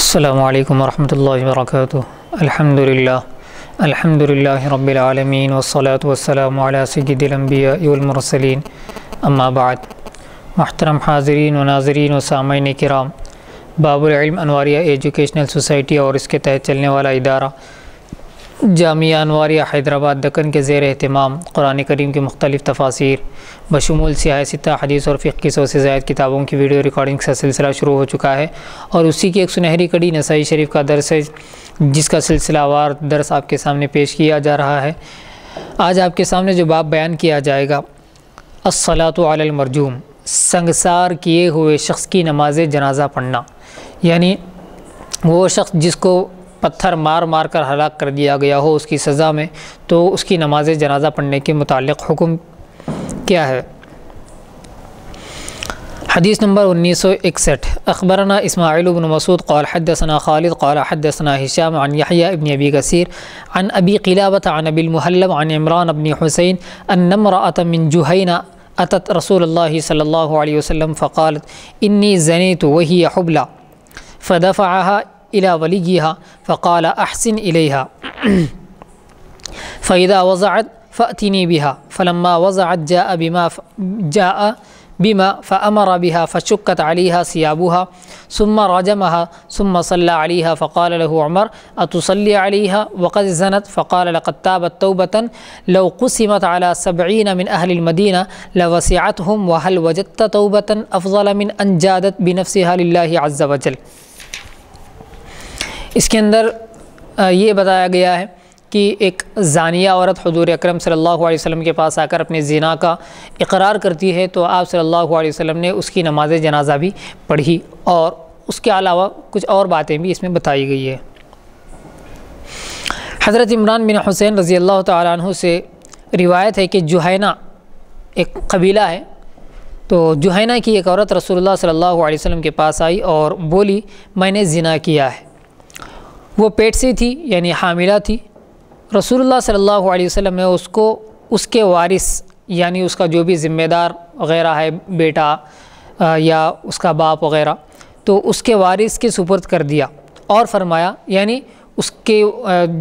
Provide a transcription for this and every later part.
अल्लाम वरहमल वर्क अल्हम्दुलिल्लाह अल्हम्दुलिल्लाह रब्बिलआलमीन वसलात वसलाम सदम्बियामरसलिन अम्माबाद महतरम हाजरीन व नाजरीन व सामिन कराम बाबुलम अनवारिया एजुकेशनल सोसाइटी और इसके तहत चलने वाला इदारा जामिया अनवारिया हैदराबाद दक्कन के जेर अहतमाम कुरान करीम के मुख्तलिफ तफासिर बशमूल सियासत हदीस और की सौ से ज़ायद किताबों की वीडियो रिकॉर्डिंग का सिलसिला शुरू हो चुका है और उसी की एक सुनहरी कड़ी नसाई शरीफ का दर्स है जिसका सिलसिलावार दर्स आपके सामने पेश किया जा रहा है आज आपके सामने जो बाप बयान किया जाएगा असलातमरजूम संगसार किए हुए शख्स की नमाज जनाजा पढ़ना यानी वो शख्स जिसको पत्थर मार मार कर हलाक कर दिया गया हो उसकी सज़ा में तो उसकी नमाज जनाजा पढ़ने के मुतल हुक्म क्या है हदीस नंबर उन्नीस सौ इकसठ अखबरना इसमाइल बन मसूद कौल हदसना खालिद कौल हदसना हिशाम अन यहिया इबन अबी कसीर अन अबी क़िलाबत अन अबिलमहलम अन इमरान अबन हुसैन अन नमरात मिन जुहैना अतत रसूल सल्ला वसम फ़कालत इन्नी जनी तो वही हबला फ़दफ़ा إلى وليها فقال أحسن إليها فإذا وضعت فأتني بها فلما وضعت جاء بما جاء بما فأمر بها فشكت عليها ثيابها ثم رجمها ثم صلى عليها فقال له عمر أتصلي عليها وقد زنت فقال لقد تابت توبة لو قسمت على سبعين من أهل المدينة لوسعتهم وهل وجدت توبة أفضل من أن جادت بنفسها لله عز وجل इसके अंदर ये बताया गया है कि एक जानिया औरत हजूर अक्रम सल्लल्लाहु अलैहि वसल्लम के पास आकर अपने जिना का इकरार करती है तो आप सल्लल्लाहु अलैहि वसल्लम ने उसकी नमाज जनाजा भी पढ़ी और उसके अलावा कुछ और बातें भी इसमें बताई गई है हज़रत इमरान बिन हुसैन रज़ी अल्लाह तु से रिवायत है कि जुहैना एक कबीला है तो जुहैना की एक औरत रसूलुल्लाह सल्लल्लाहु अलैहि वसल्लम के पास आई और बोली मैंने जिना किया है वो पेट से थी यानी हामिला थी रसूलुल्लाह सल्लल्लाहु अलैहि वसल्लम ने उसको उसके वारिस यानी उसका जो भी ज़िम्मेदार वगैरह है बेटा या उसका बाप वगैरह तो उसके वारिस के सुपुर्द कर दिया और फरमाया यानी उसके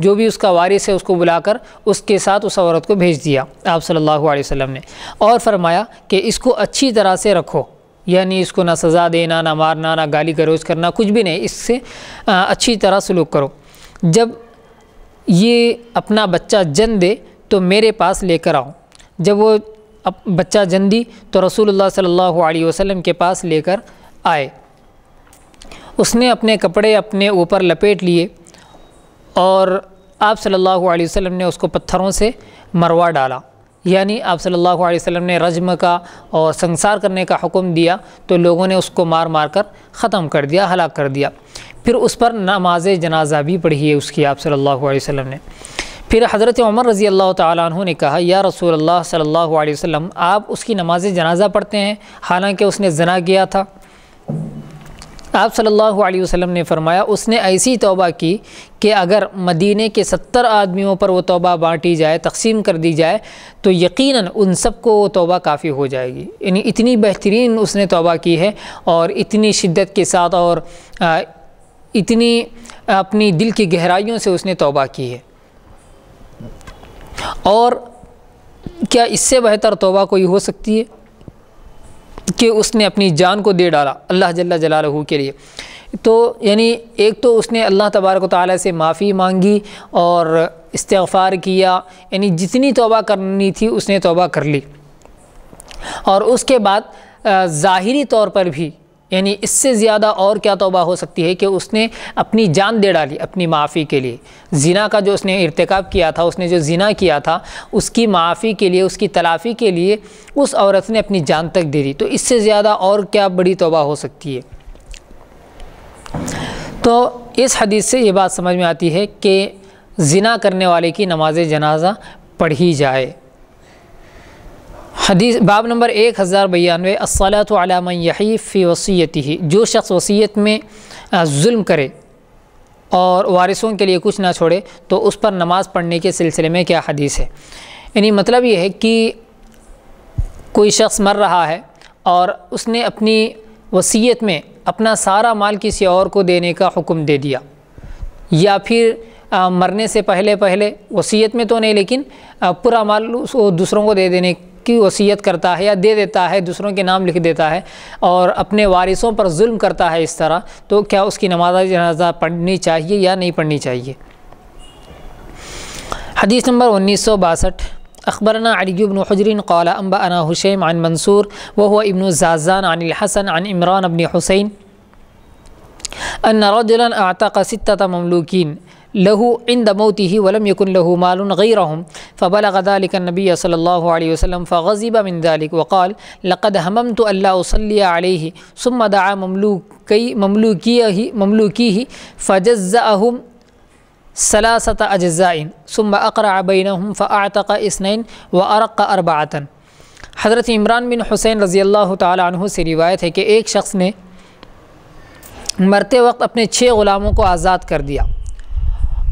जो भी उसका वारिस है उसको बुलाकर उसके साथ उस औरत को भेज दिया आप सल्लल्लाहु अलैहि वसल्लम ने और फरमाया कि इसको अच्छी तरह से रखो यानी इसको ना सज़ा देना ना मारना ना गाली गलोज करना कुछ भी नहीं इससे अच्छी तरह सलूक करो जब ये अपना बच्चा जन दे तो मेरे पास लेकर आओ जब वो अब बच्चा जन दी तो रसूलुल्लाह सल्लल्लाहु अलैहि वसल्लम के पास लेकर आए उसने अपने कपड़े अपने ऊपर लपेट लिए और आप सल्लल्लाहु अलैहि वसल्लम ने उसको पत्थरों से मरवा डाला यानी आप सल्लल्लाहु अलैहि वसल्लम ने रजम का और संसार करने का हुक्म दिया तो लोगों ने उसको मार मार कर ख़त्म कर दिया हलाक कर दिया फिर उस पर नमाज जनाजा भी पढ़ी है उसकी आप सल्लल्लाहु अलैहि वसल्लम ने फिर हज़रत उमर रज़ी अल्लाह तु ने कहा या रसूल अल्लाह सल्लल्लाहु अलैहि वसल्लम आप उसकी नमाज जनाजा पढ़ते हैं हालांकि उसने जना किया था आप सल्लल्लाहु अलैहि वसल्लम ने फरमाया उसने ऐसी तौबा की कि अगर मदीने के सत्तर आदमियों पर वो तौबा बांटी जाए तकसीम कर दी जाए तो यकीनन उन सब को वो तौबा काफ़ी हो जाएगी यानी इतनी बेहतरीन उसने तौबा की है और इतनी शिद्दत के साथ और इतनी अपनी दिल की गहराइयों से उसने तौबा की है और क्या इससे बेहतर तौबा कोई हो सकती है कि उसने अपनी जान को दे डाला अल्लाह जल्ला जला के लिए तो यानी एक तो उसने अल्लाह तबारक ताली से माफ़ी मांगी और इस्तफ़ार किया यानी जितनी तोबा करनी थी उसने तोबा कर ली और उसके बाद ज़ाहरी तौर पर भी यानी इससे ज़्यादा और क्या तोबा हो सकती है कि उसने अपनी जान दे डाली अपनी माफ़ी के लिए जिना का जो उसने इरतकब किया था उसने जो जिना किया था उसकी माफ़ी के लिए उसकी तलाफ़ी के लिए उस औरत ने अपनी जान तक दे दी तो इससे ज़्यादा और क्या बड़ी तोबा हो सकती है तो इस हदीस से ये बात समझ में आती है कि जिना करने वाले की नमाज जनाजा पढ़ी जाए हदीस बाब नंबर एक हज़ार बयानवे फ़ी वसीयत ही जो शख्स वसीयत में जुल्म करे और वारिसों के लिए कुछ ना छोड़े तो उस पर नमाज़ पढ़ने के सिलसिले में क्या हदीस है यानी मतलब ये है कि कोई शख्स मर रहा है और उसने अपनी वसीयत में अपना सारा माल किसी और को देने का हुक्म दे दिया या फिर मरने से पहले पहले वसीयत में तो नहीं लेकिन पूरा माल उसको दूसरों को दे देने की वसीयत करता है या दे देता है दूसरों के नाम लिख देता है और अपने वारिसों पर जुल्म करता है इस तरह तो क्या उसकी नमाज जनाजा पढ़नी चाहिए या नहीं पढ़नी चाहिए हदीस नंबर उन्नीस सौ बासठ अखबरना अलीबन हजरिन कौला अम्बा अना हुशैम अन मंसूर व हुआ इबन जाजान अनिल हसन अन इमरान अबन हुसैन अन रजुलन आतक सित्ता लहू इन दमोती ही वलम यकुन लहू गई गैर फ़बल गदालिक नबी सल्ला वसलम फ़ीबा मिनदालिक वक़ाल लक़द हमम तो अल्लाह सुम सुमदा ममलू कई ममलूकी ही ममलूकी ही फ़जज़ाहम सलासत अज़ाइन सुम अक़रा बैन फ़ातक इसनैन व अरक़ अरबातन हज़रत इमरान बिन हुसैन रज़ी अल्लाह तह से रिवायत है कि एक शख्स ने मरते वक्त अपने छः ग़ुलामों को आज़ाद कर दिया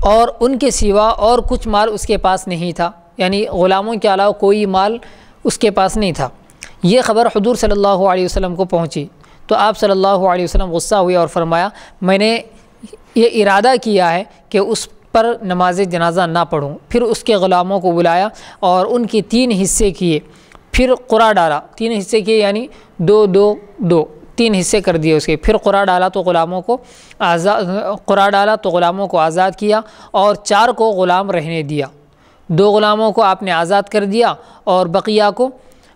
और उनके सिवा और कुछ माल उसके पास नहीं था यानी ग़ुलामों के अलावा कोई माल उसके पास नहीं था ये ख़बर हजूर सल्लल्लाहु अलैहि वसल्लम को पहुंची तो आप सल्लल्लाहु अलैहि वसल्लम गुस्सा हुए और फरमाया मैंने ये इरादा किया है कि उस पर नमाज जनाजा ना पढ़ूँ फिर उसके ग़ुलामों को बुलाया और उनके तीन हिस्से किए फिर कुरा डाला तीन हिस्से किए यानी दो दो दो तीन हिस्से कर दिए उसके फिर कुरा डाला तो ग़ुलामों को आज़ाद कुरा डाला तो ग़ुलामों को आज़ाद किया और चार को ग़ुलाम रहने दिया दो ग़ुलामों को आपने आज़ाद कर दिया और बकिया को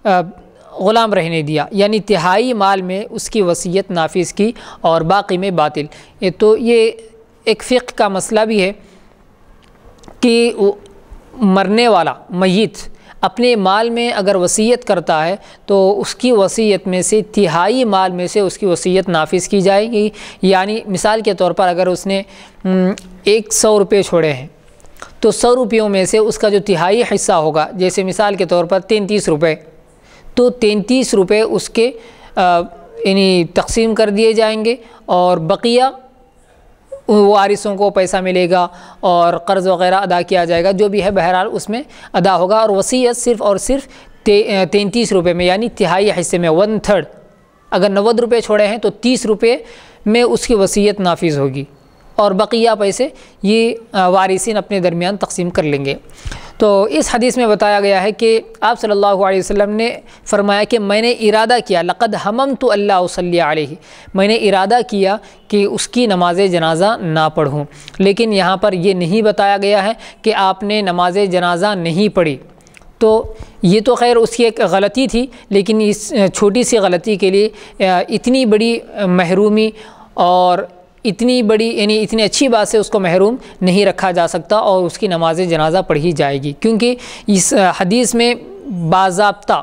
ग़ुलाम रहने दिया यानी तिहाई माल में उसकी वसीयत नाफिज की और बाकी में बातिल ये तो ये एक फ़िक का मसला भी है कि मरने वाला मैत अपने माल में अगर वसीयत करता है तो उसकी वसीयत में से तिहाई माल में से उसकी वसीयत नाफिज की जाएगी यानी मिसाल के तौर पर अगर उसने एक सौ रुपये छोड़े हैं तो सौ रुपयों में से उसका जो तिहाई हिस्सा होगा जैसे मिसाल के तौर पर तैंतीस रुपये तो तैंतीस रुपये उसके यानी तकसीम कर दिए जाएंगे और बकिया वारिसों को पैसा मिलेगा और कर्ज़ वगैरह अदा किया जाएगा जो भी है बहरहाल उसमें अदा होगा और वसीयत सिर्फ़ और सिर्फ ते, तैंतीस रुपये में यानी तिहाई हिस्से में वन थर्ड अगर नवद रुपये छोड़े हैं तो तीस रुपये में उसकी वसीयत नाफिज होगी और बकिया पैसे ये वारिसिन अपने दरमियान तकसीम कर लेंगे तो इस हदीस में बताया गया है कि आप सल्लल्लाहु अलैहि वसल्लम ने फरमाया कि मैंने इरादा किया लक़द हमम तो अल्लाह वसल्ह मैंने इरादा किया कि उसकी नमाज जनाजा ना पढ़ूँ लेकिन यहाँ पर यह नहीं बताया गया है कि आपने नमाज जनाजा नहीं पढ़ी तो ये तो खैर उसकी एक गलती थी लेकिन इस छोटी सी गलती के लिए इतनी बड़ी महरूमी और इतनी बड़ी यानी इतनी अच्छी बात से उसको महरूम नहीं रखा जा सकता और उसकी नमाज जनाजा पढ़ी जाएगी क्योंकि इस हदीस में बाबा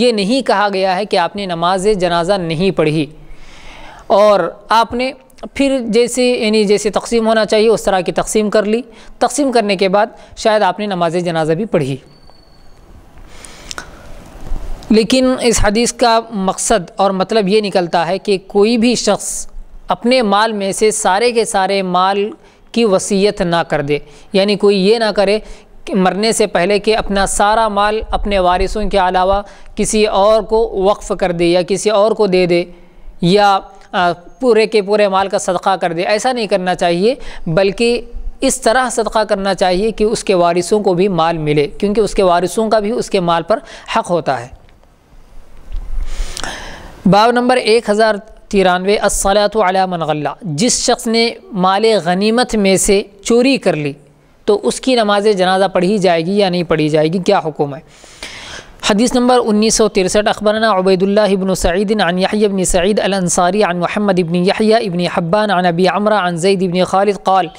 ये नहीं कहा गया है कि आपने नमाज जनाजा नहीं पढ़ी और आपने फिर जैसे यानी जैसे तकसीम होना चाहिए उस तरह की तकसीम कर ली तकसीम करने के बाद शायद आपने नमाज जनाजा भी पढ़ी लेकिन इस हदीस का मकसद और मतलब ये निकलता है कि कोई भी शख्स अपने माल में से सारे के सारे माल की वसीयत ना कर दे यानी कोई ये ना करे कि मरने से पहले कि अपना सारा माल अपने वारिसों के अलावा किसी और को वक्फ़ कर दे या किसी और को दे दे या पूरे के पूरे माल का सदका कर दे ऐसा नहीं करना चाहिए बल्कि इस तरह सदका करना चाहिए कि उसके वारिसों को भी माल मिले क्योंकि उसके वारिसों का भी उसके माल पर हक़ होता है बाब नंबर एक हज़ार तिरानवे असलात मनगल्ला जिस शख्स ने माल गनीमत में से चोरी कर ली तो उसकी नमाज जनाजा पढ़ी जाएगी या नहीं पढ़ी जाएगी क्या हुक्म है हदीस नंबर उन्नीस सौ तिरसठ अखबराना अबैदुल्ला इबन सईद अन इबन सईद अंसारी अन महमद इबन यहिया इबन हब्बान अन अबी अमरा अन जैद इबन खालिद काल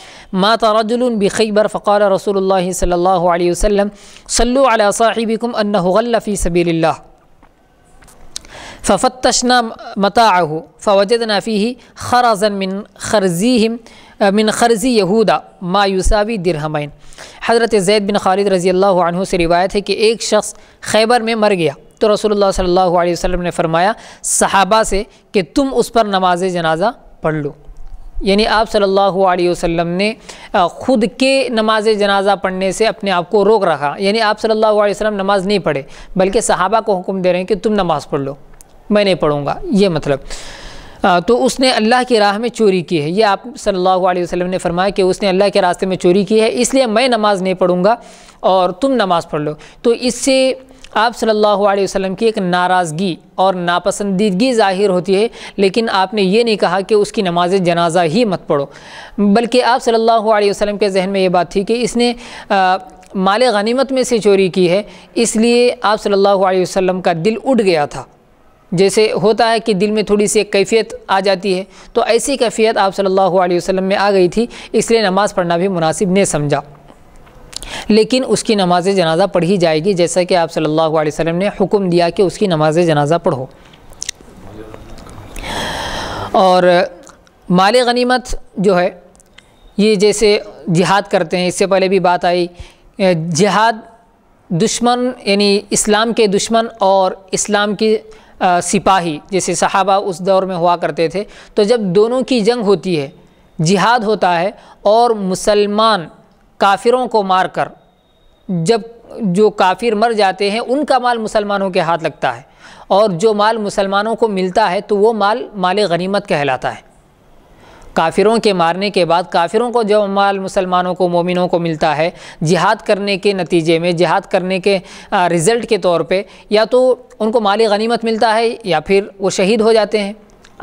माता रजुलन बखैबर फ़क़ाल रसूल सल्ला वसम सल्लु अला साहिबिकुम अन्नफ़ी सबील्ला फ़फ़तशना मताहु फ़वजना फ़ी खराजन मिन खरजी मिन खरजी यहूदा मायूसावी दिरहमैन हज़रत जैद बिन खालिद रज़ी अल्लाह से रिवायत है कि एक शख्स खैबर में मर गया तो रसोल्ला सल्लल्लाहु अलैहि वसल्लम ने फ़रमाया सहाबा से कि तुम उस पर नमाज जनाजा पढ़ लो यानी आप सल्लल्लाहु अलैहि वसल्लम ने ख़ुद के नमाज जनाजा पढ़ने से अपने आप को रोक रखा यानी आप सल्लल्लाहु अलैहि वसल्लम नमाज़ नहीं पढ़े बल्कि सहाबा को हुक्म दे रहे हैं कि तुम नमाज़ पढ़ लो मैं नहीं पढ़ूँगा ये मतलब आ, तो उसने अल्लाह की राह में चोरी की है ये आप सल्लल्लाहु अलैहि वसल्लम ने फरमाया कि उसने अल्लाह के रास्ते में चोरी की है इसलिए मैं नमाज़ नहीं पढ़ूँगा और तुम नमाज़ पढ़ लो तो इससे आप सल्लल्लाहु अलैहि वसल्लम की एक नाराज़गी और नापसंदीदगी ज़ाहिर होती है लेकिन आपने ये नहीं कहा कि उसकी नमाज जनाजा ही मत पढ़ो बल्कि आप सल्लल्लाहु अलैहि वसल्लम के जहन में ये बात थी कि इसने माल गनीमत में से चोरी की है इसलिए आप सल्लल्लाहु अलैहि वसल्लम का दिल उठ गया था जैसे होता है कि दिल में थोड़ी सी एक कैफियत आ जाती है तो ऐसी कैफियत आप सल्लल्लाहु अलैहि वसल्लम में आ गई थी इसलिए नमाज़ पढ़ना भी मुनासिब नहीं समझा लेकिन उसकी नमाज जनाजा पढ़ी जाएगी जैसा कि आप सल्लल्लाहु अलैहि वसल्लम ने हुक्म दिया कि उसकी नमाज जनाजा पढ़ो और माल गनीमत जो है ये जैसे जिहाद करते हैं इससे पहले भी बात आई जिहाद दुश्मन यानी इस्लाम के दुश्मन और इस्लाम की सिपाही जैसे सहाबा उस दौर में हुआ करते थे तो जब दोनों की जंग होती है जिहाद होता है और मुसलमान काफिरों को मारकर जब जो काफिर मर जाते हैं उनका माल मुसलमानों के हाथ लगता है और जो माल मुसलमानों को मिलता है तो वो माल माल गनीमत कहलाता है काफिरों के मारने के बाद काफिरों को जो माल मुसलमानों को मोमिनों को मिलता है जिहाद करने के नतीजे में जिहाद करने के रिज़ल्ट के तौर पे या तो उनको माली गनीमत मिलता है या फिर वो शहीद हो जाते हैं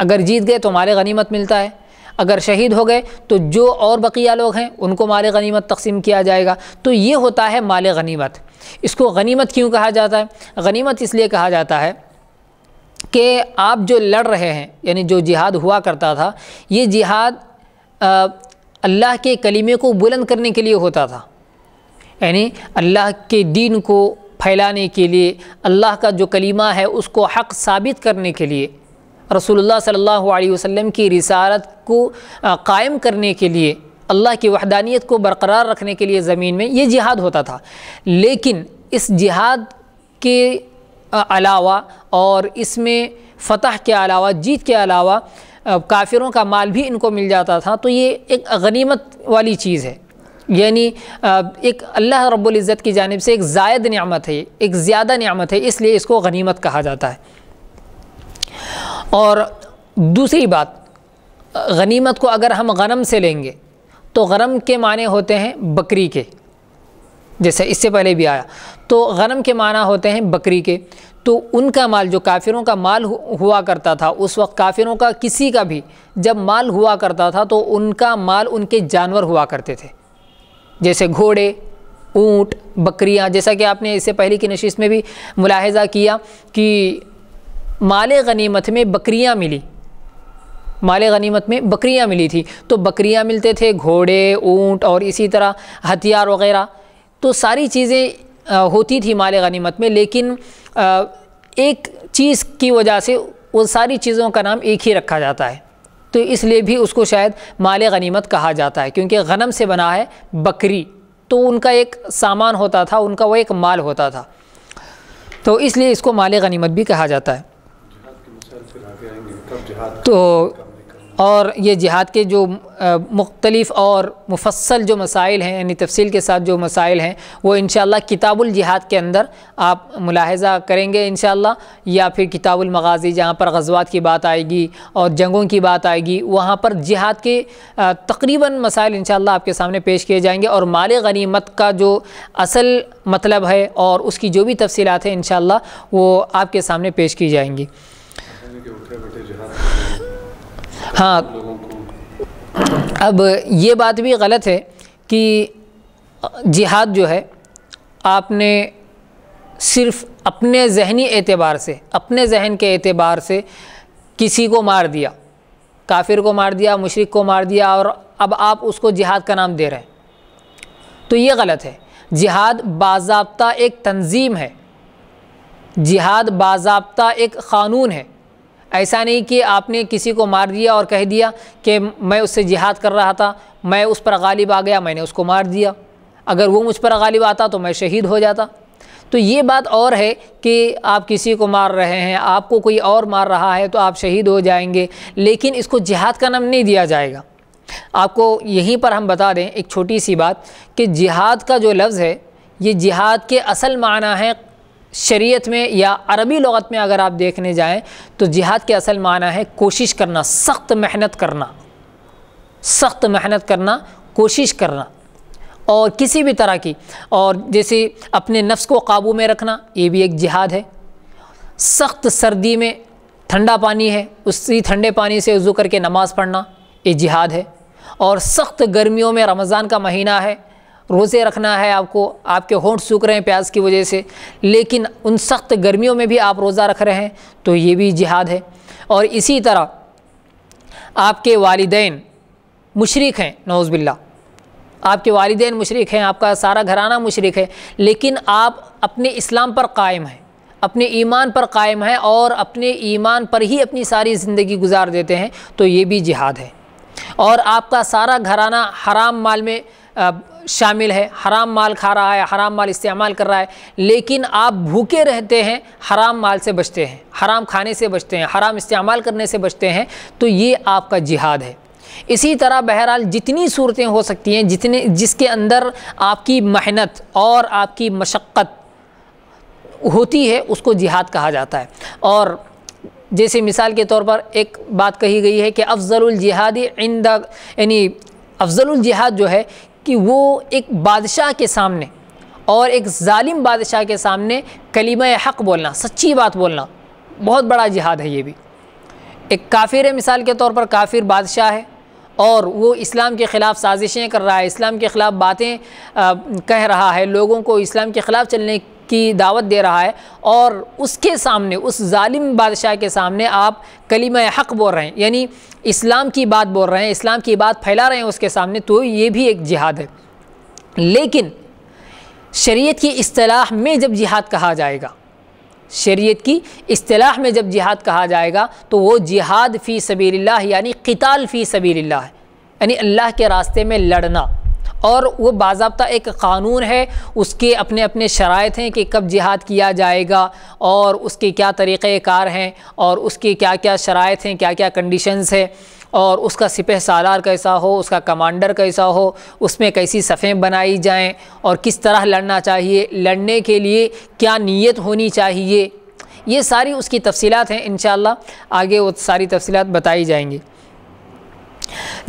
अगर जीत गए तो माल गनीमत मिलता है अगर शहीद हो गए तो जो और बकिया लोग हैं उनको माल गनीमत तकसीम किया जाएगा तो ये होता है माल गनीमत इसको गनीमत क्यों कहा जाता है गनीमत इसलिए कहा जाता है कि आप जो लड़ रहे हैं यानी जो जिहाद हुआ करता था ये जिहाद अल्लाह के कलीमे को बुलंद करने के लिए होता था यानी अल्लाह के दीन को फैलाने के लिए अल्लाह का जो कलीमा है उसको हक़ साबित करने के लिए रसूलुल्लाह सल्लल्लाहु अलैहि वसल्लम की रिसालत को कायम करने के लिए अल्लाह की वहदानियत को बरकरार रखने के लिए ज़मीन में ये जिहाद होता था लेकिन इस जिहाद के अलावा और इसमें फ़तह के अलावा जीत के अलावा काफिरों का माल भी इनको मिल जाता था तो ये एक गनीमत वाली चीज़ है यानी एक अल्लाह रब्ज़त की जानब से एक जायद नियामत है एक ज़्यादा नियामत है इसलिए इसको गनीमत कहा जाता है और दूसरी बात गनीमत को अगर हम गनम से लेंगे तो गनम के माने होते हैं बकरी के जैसे इससे पहले भी आया तो गनम के माना होते हैं बकरी के तो उनका माल जो काफिरों का माल हुआ करता था उस वक्त काफिरों का किसी का भी जब माल हुआ करता था तो उनका माल उनके जानवर हुआ करते थे जैसे घोड़े ऊँट बकरियाँ जैसा कि आपने इससे पहले की नशीस में भी मुलाहजा किया कि माल गनीमत में बकरियाँ मिली माल गनीमत में बकरियाँ मिली थी तो बकरियाँ मिलते थे घोड़े ऊँट और इसी तरह हथियार वगैरह तो सारी चीज़ें होती थी माल गनीमत में लेकिन एक चीज़ की वजह से उन सारी चीज़ों का नाम एक ही रखा जाता है तो इसलिए भी उसको शायद माल गनीमत कहा जाता है क्योंकि गनम से बना है बकरी तो उनका एक सामान होता था उनका वो एक माल होता था तो इसलिए इसको माल गनीमत भी कहा जाता है तो और ये जिहाद के जो मुख्तलिफ़ और मुफसल जो मसाइल हैं यानी तफसील के साथ जो मसाइल हैं वो इन किताबुल जिहाद के अंदर आप मुलाहजा करेंगे इन या फिर किताबुल मगाज़ी जहाँ पर गजवात की बात आएगी और जंगों की बात आएगी वहाँ पर जिहाद के तकरीबन मसाइल इन आपके सामने पेश किए जाएंगे और माल गनीमत का जो असल मतलब है और उसकी जो भी तफसीत हैं इन वो आपके सामने पेश की जाएंगी हाँ अब ये बात भी गलत है कि जिहाद जो है आपने सिर्फ़ अपने जहनी एतबार से अपने जहन के एतबार से किसी को मार दिया काफिर को मार दिया मशरक़ को मार दिया और अब आप उसको जिहाद का नाम दे रहे हैं तो ये गलत है जिहाद बाबा एक तंज़ीम है जिहाद बाबा एक क़ानून है ऐसा नहीं कि आपने किसी को मार दिया और कह दिया कि मैं उससे जिहाद कर रहा था मैं उस पर गालिब आ गया मैंने उसको मार दिया अगर वो मुझ पर गालिब आता तो मैं शहीद हो जाता तो ये बात और है कि आप किसी को मार रहे हैं आपको कोई और मार रहा है तो आप शहीद हो जाएंगे लेकिन इसको जिहाद का नाम नहीं दिया जाएगा आपको यहीं पर हम बता दें एक छोटी सी बात कि जिहाद का जो लफ्ज़ है ये जिहाद के असल माना है शरीयत में या अरबी लगत में अगर आप देखने जाएं तो जिहाद के असल माना है कोशिश करना सख्त मेहनत करना सख्त मेहनत करना कोशिश करना और किसी भी तरह की और जैसे अपने नफ्स को काबू में रखना ये भी एक जिहाद है सख्त सर्दी में ठंडा पानी है उसी ठंडे पानी से वज़ू करके नमाज़ पढ़ना ये जिहाद है और सख्त गर्मियों में रमज़ान का महीना है रोज़े रखना है आपको आपके होंठ सूख रहे हैं प्यास की वजह से लेकिन उन सख्त गर्मियों में भी आप रोज़ा रख रहे हैं तो ये भी जिहाद है और इसी तरह आपके वालदेन मशरक हैं नौज़बिल्ला आपके वालदेन मशरक़ हैं आपका सारा घराना मशरक है लेकिन आप अपने इस्लाम पर कायम हैं अपने ईमान पर कायम हैं और अपने ईमान पर ही अपनी सारी ज़िंदगी गुजार देते हैं तो ये भी जिहाद है और आपका सारा घराना हराम माल में शामिल है हराम माल खा रहा है हराम माल इस्तेमाल कर रहा है लेकिन आप भूखे रहते हैं हराम माल से बचते हैं हराम खाने से बचते हैं हराम इस्तेमाल करने से बचते हैं तो ये आपका जिहाद है इसी तरह बहरहाल जितनी सूरतें हो सकती हैं जितने जिसके अंदर आपकी मेहनत और आपकी मशक्क़त होती है उसको जिहाद कहा जाता है और जैसे मिसाल के तौर पर एक बात कही गई है कि अफजल जिहादी इन द यानी अफजल जिहाद जो है कि वो एक बादशाह के सामने और एक ालिम बादशाह के सामने कलीम हक़ बोलना सच्ची बात बोलना बहुत बड़ा जिहाद है ये भी एक काफिर है मिसाल के तौर पर काफिर बादशाह है और वो इस्लाम के ख़िलाफ़ साजिशें कर रहा है इस्लाम के ख़िलाफ़ बातें कह रहा है लोगों को इस्लाम के ख़िलाफ़ चलने की दावत दे रहा है और उसके सामने उस ालिम बादशाह के सामने आप कलीम हक़ बोल रहे हैं यानी इस्लाम की बात बोल रहे हैं इस्लाम की बात फैला रहे हैं उसके सामने तो ये भी एक जिहाद है लेकिन शरीयत की असलाह में जब जिहाद कहा जाएगा शरीयत की अतलाह में जब जिहाद कहा जाएगा तो वो जिहाद फ़ी सबील्ला यानी क़ताल फ़ी सबील्ला है यानी अल्लाह के रास्ते में लड़ना और वो बाबा एक कानून है उसके अपने अपने शरात हैं कि कब जिहाद किया जाएगा और उसके क्या तरीक़ार हैं और उसके क्या क्या शरात हैं क्या क्या कंडीशन है और उसका सिपह सालार कैसा हो उसका कमांडर कैसा हो उसमें कैसी सफ़ें बनाई जाएं और किस तरह लड़ना चाहिए लड़ने के लिए क्या नीयत होनी चाहिए ये सारी उसकी तफसीत हैं इन आगे वो सारी तफसीत बताई जाएंगी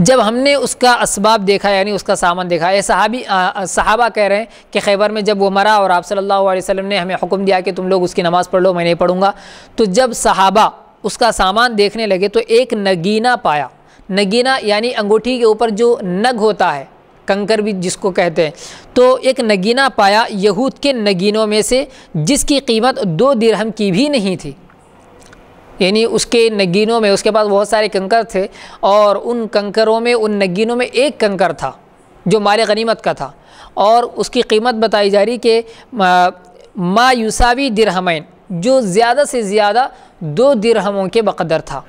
जब हमने उसका इसबाब देखा यानी उसका सामान देखा ये सहाबी सहाबा कह रहे हैं कि खैबर में जब वो मरा और आप सल्लल्लाहु अलैहि वसल्लम ने हमें हुक्म दिया कि तुम लोग उसकी नमाज़ पढ़ लो मैं नहीं पढ़ूँगा तो जब सहाबा उसका सामान देखने लगे तो एक नगीना पाया नगीना यानी अंगूठी के ऊपर जो नग होता है कंकर भी जिसको कहते हैं तो एक नगीना पाया यहूद के नगीनों में से जिसकी कीमत दो दिरहम की भी नहीं थी यानी उसके नगीनों में उसके पास बहुत सारे कंकर थे और उन कंकरों में उन नगीनों में एक कंकर था जो माल गनीमत का था और उसकी कीमत बताई जा रही कि मा यूसावी दिरहमैन जो ज़्यादा से ज़्यादा दो दिरहमों के बकदर था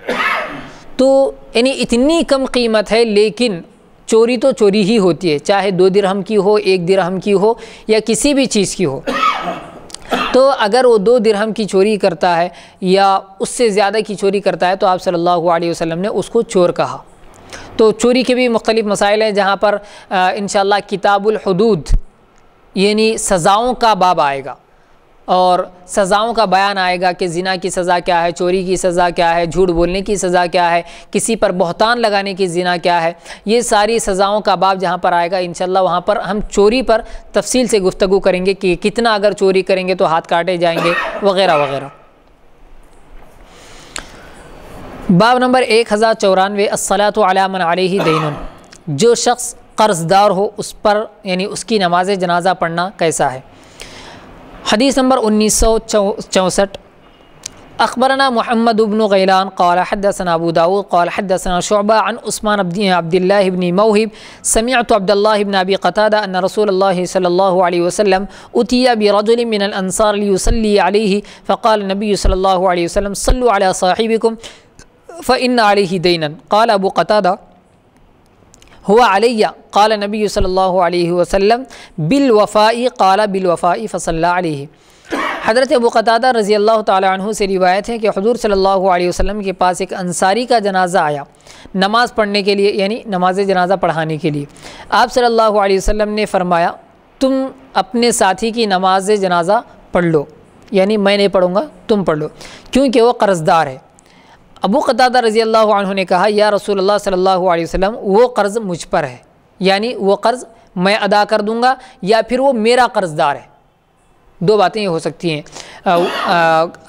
तो यानी इतनी कम कीमत है लेकिन चोरी तो चोरी ही होती है चाहे दो दिरहम की हो एक दिरहम की हो या किसी भी चीज़ की हो तो अगर वो दो दिरहम की चोरी करता है या उससे ज़्यादा की चोरी करता है तो आप सल्लल्लाहु अलैहि वसल्लम ने उसको चोर कहा तो चोरी के भी मुख्तलिफ़ मसाइल हैं जहाँ पर इनशाला किताबुल यानी सज़ाओं का बाब आएगा और सज़ाओं का बयान आएगा कि ज़िना की सज़ा क्या है चोरी की सज़ा क्या है झूठ बोलने की सज़ा क्या है किसी पर बहतान लगाने की ज़िना क्या है ये सारी सज़ाओं का बाब जहाँ पर आएगा इन वहाँ पर हम चोरी पर तफसील से गुफ्तु करेंगे कि कितना अगर चोरी करेंगे तो हाथ काटे जाएंगे वगैरह वगैरह बाब नंबर एक हज़ार चौरानवे असलात आलामन ही जो शख्स कर्ज़दार हो उस पर यानी उसकी नमाज जनाजा पढ़ना कैसा है हदीस नंबर उन्नीस सौ चौंसठ अखबरना मोहम्मद उबन गैलान कौल हदसन अबू दाऊद कौल हदसन शुबा अन उस्मान अब्दिल्लाबन मऊहिब समियात अब्दुल्लाबन अबी अन रसूल सल्ला वसम उतिया बिरजुलमिनसारसली फ़क़ाल नबी सल्ला वसम सल्ला साहिबिकुम फ़िन आलही दैन कौल अबू कतादा हुआ अलैया कल नबी सल्ला वसम बिल वफ़ाई काला बिल वफ़ाई हज़रत अबू रज़ी अल्लाह तु से रिवायत है कि हजूर सल्लल्लाहु अलैहि वसल्लम के पास एक अंसारी का जनाजा आया नमाज़ पढ़ने के लिए यानी नमाज जनाजा पढ़ाने के लिए आप सल्लल्लाहु अलैहि वसल्लम ने फ़रमाया तुम अपने साथी की नमाज जनाजा पढ़ लो यानी मैं नहीं पढ़ूँगा तुम पढ़ लो क्योंकि वह कर्ज़दार है अबू कतादा रज़ी अल्लाह ने कहा या रसूल अलैहि वसम वो कर्ज़ मुझ पर है यानी वो कर्ज़ मैं अदा कर दूँगा या फिर वो मेरा कर्ज़दार है दो बातें ये हो सकती हैं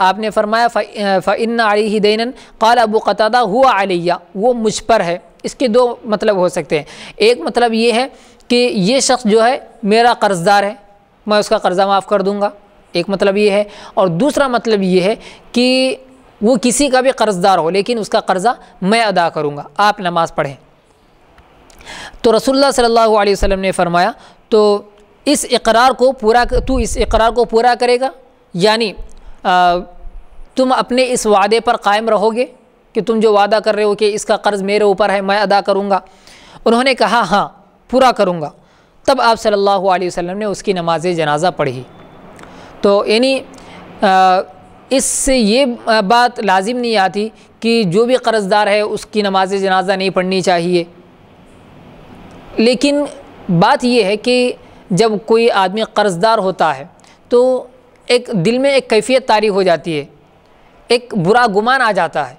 आपने फरमाया फ़िन अली ही दैन काल अबू कतादा हुआ अलिया वो मुझ पर है इसके दो मतलब हो सकते हैं एक मतलब ये है कि ये शख्स जो है मेरा कर्ज़दार है मैं उसका कर्ज़ा माफ़ कर दूँगा एक मतलब ये है और दूसरा मतलब ये है कि वो किसी का भी कर्ज़दार हो लेकिन उसका कर्ज़ा मैं अदा करूँगा आप नमाज़ पढ़ें तो रसोल्ला सल्लल्लाहु अलैहि वसल्लम ने फरमाया तो इस इकरार को पूरा तू इस इकरार को पूरा करेगा यानी आ, तुम अपने इस वादे पर कायम रहोगे कि तुम जो वादा कर रहे हो कि इसका कर्ज़ मेरे ऊपर है मैं अदा करूँगा उन्होंने कहा हाँ पूरा करूँगा तब आप सल्लल्लाहु अलैहि वसल्लम ने उसकी नमाज जनाजा पढ़ी तो यानी इससे ये बात लाजिम नहीं आती कि जो भी कर्ज़दार है उसकी नमाज जनाजा नहीं पढ़नी चाहिए लेकिन बात यह है कि जब कोई आदमी कर्ज़दार होता है तो एक दिल में एक कैफियत तारी हो जाती है एक बुरा गुमान आ जाता है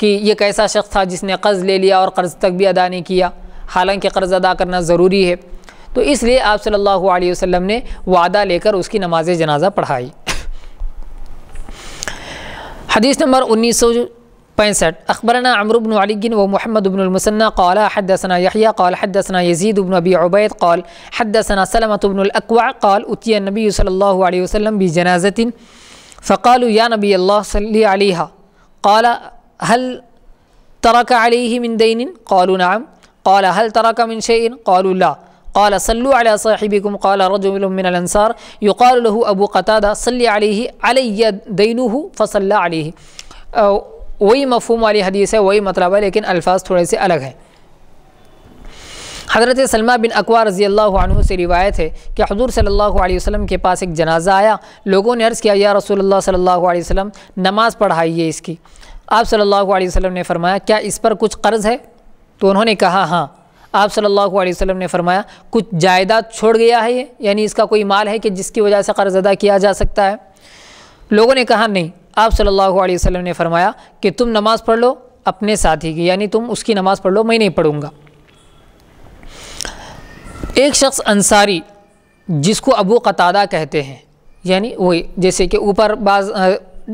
कि ये कैसा शख्स था जिसने कर्ज़ ले लिया और कर्ज़ तक भी अदा नहीं किया हालांकि कर्ज़ अदा करना ज़रूरी है तो इसलिए आप सल्लल्लाहु अलैहि वसल्लम ने वादा लेकर उसकी नमाज जनाजा पढ़ाई حديث نمبر 1965 أخبرنا عمرو بن علي ومحمد بن المسنى قال حدثنا يحيى قال حدثنا يزيد بن أبي عبيد قال حدثنا سلمة بن الأكوع قال أتي النبي صلى الله عليه وسلم بجنازة فقالوا يا نبي الله صلي عليها قال هل ترك عليه من دين قالوا نعم قال هل ترك من شيء قالوا لا قال صلوا على صاحبكم قال رجل من الأنصار يقال له أبو قتادة صلي عليه علي دينه فصلى عليه वही मफहम वाली हदीस है वही मतलब है लेकिन अल्फाज थोड़े से अलग हैं हज़रत सलमा बिन अकवा रज़ी अल्लाह से रिवायत है कि हजूर सल्लल्लाहु अलैहि वसल्लम के पास एक जनाजा आया लोगों ने अर्ज़ किया या रसूलुल्लाह सल्लल्लाहु अलैहि वसल्लम नमाज़ पढ़ाइए इसकी आप सल्लल्लाहु अलैहि वसल्लम ने फरमाया क्या इस पर कुछ कर्ज़ है तो उन्होंने कहा हाँ आप सल्लल्लाहु अलैहि वसल्लम ने फरमाया कुछ जायदाद छोड़ गया है ये यानी इसका कोई माल है कि जिसकी वजह से कर्ज़ अदा किया जा सकता है लोगों ने कहा नहीं आप सल्लल्लाहु अलैहि वसल्लम ने फरमाया कि तुम नमाज़ पढ़ लो अपने साथी की यानी तुम उसकी नमाज़ पढ़ लो मैं नहीं पढ़ूँगा एक शख्स अंसारी जिसको अबू कतादा कहते हैं यानी वही जैसे कि ऊपर बाज़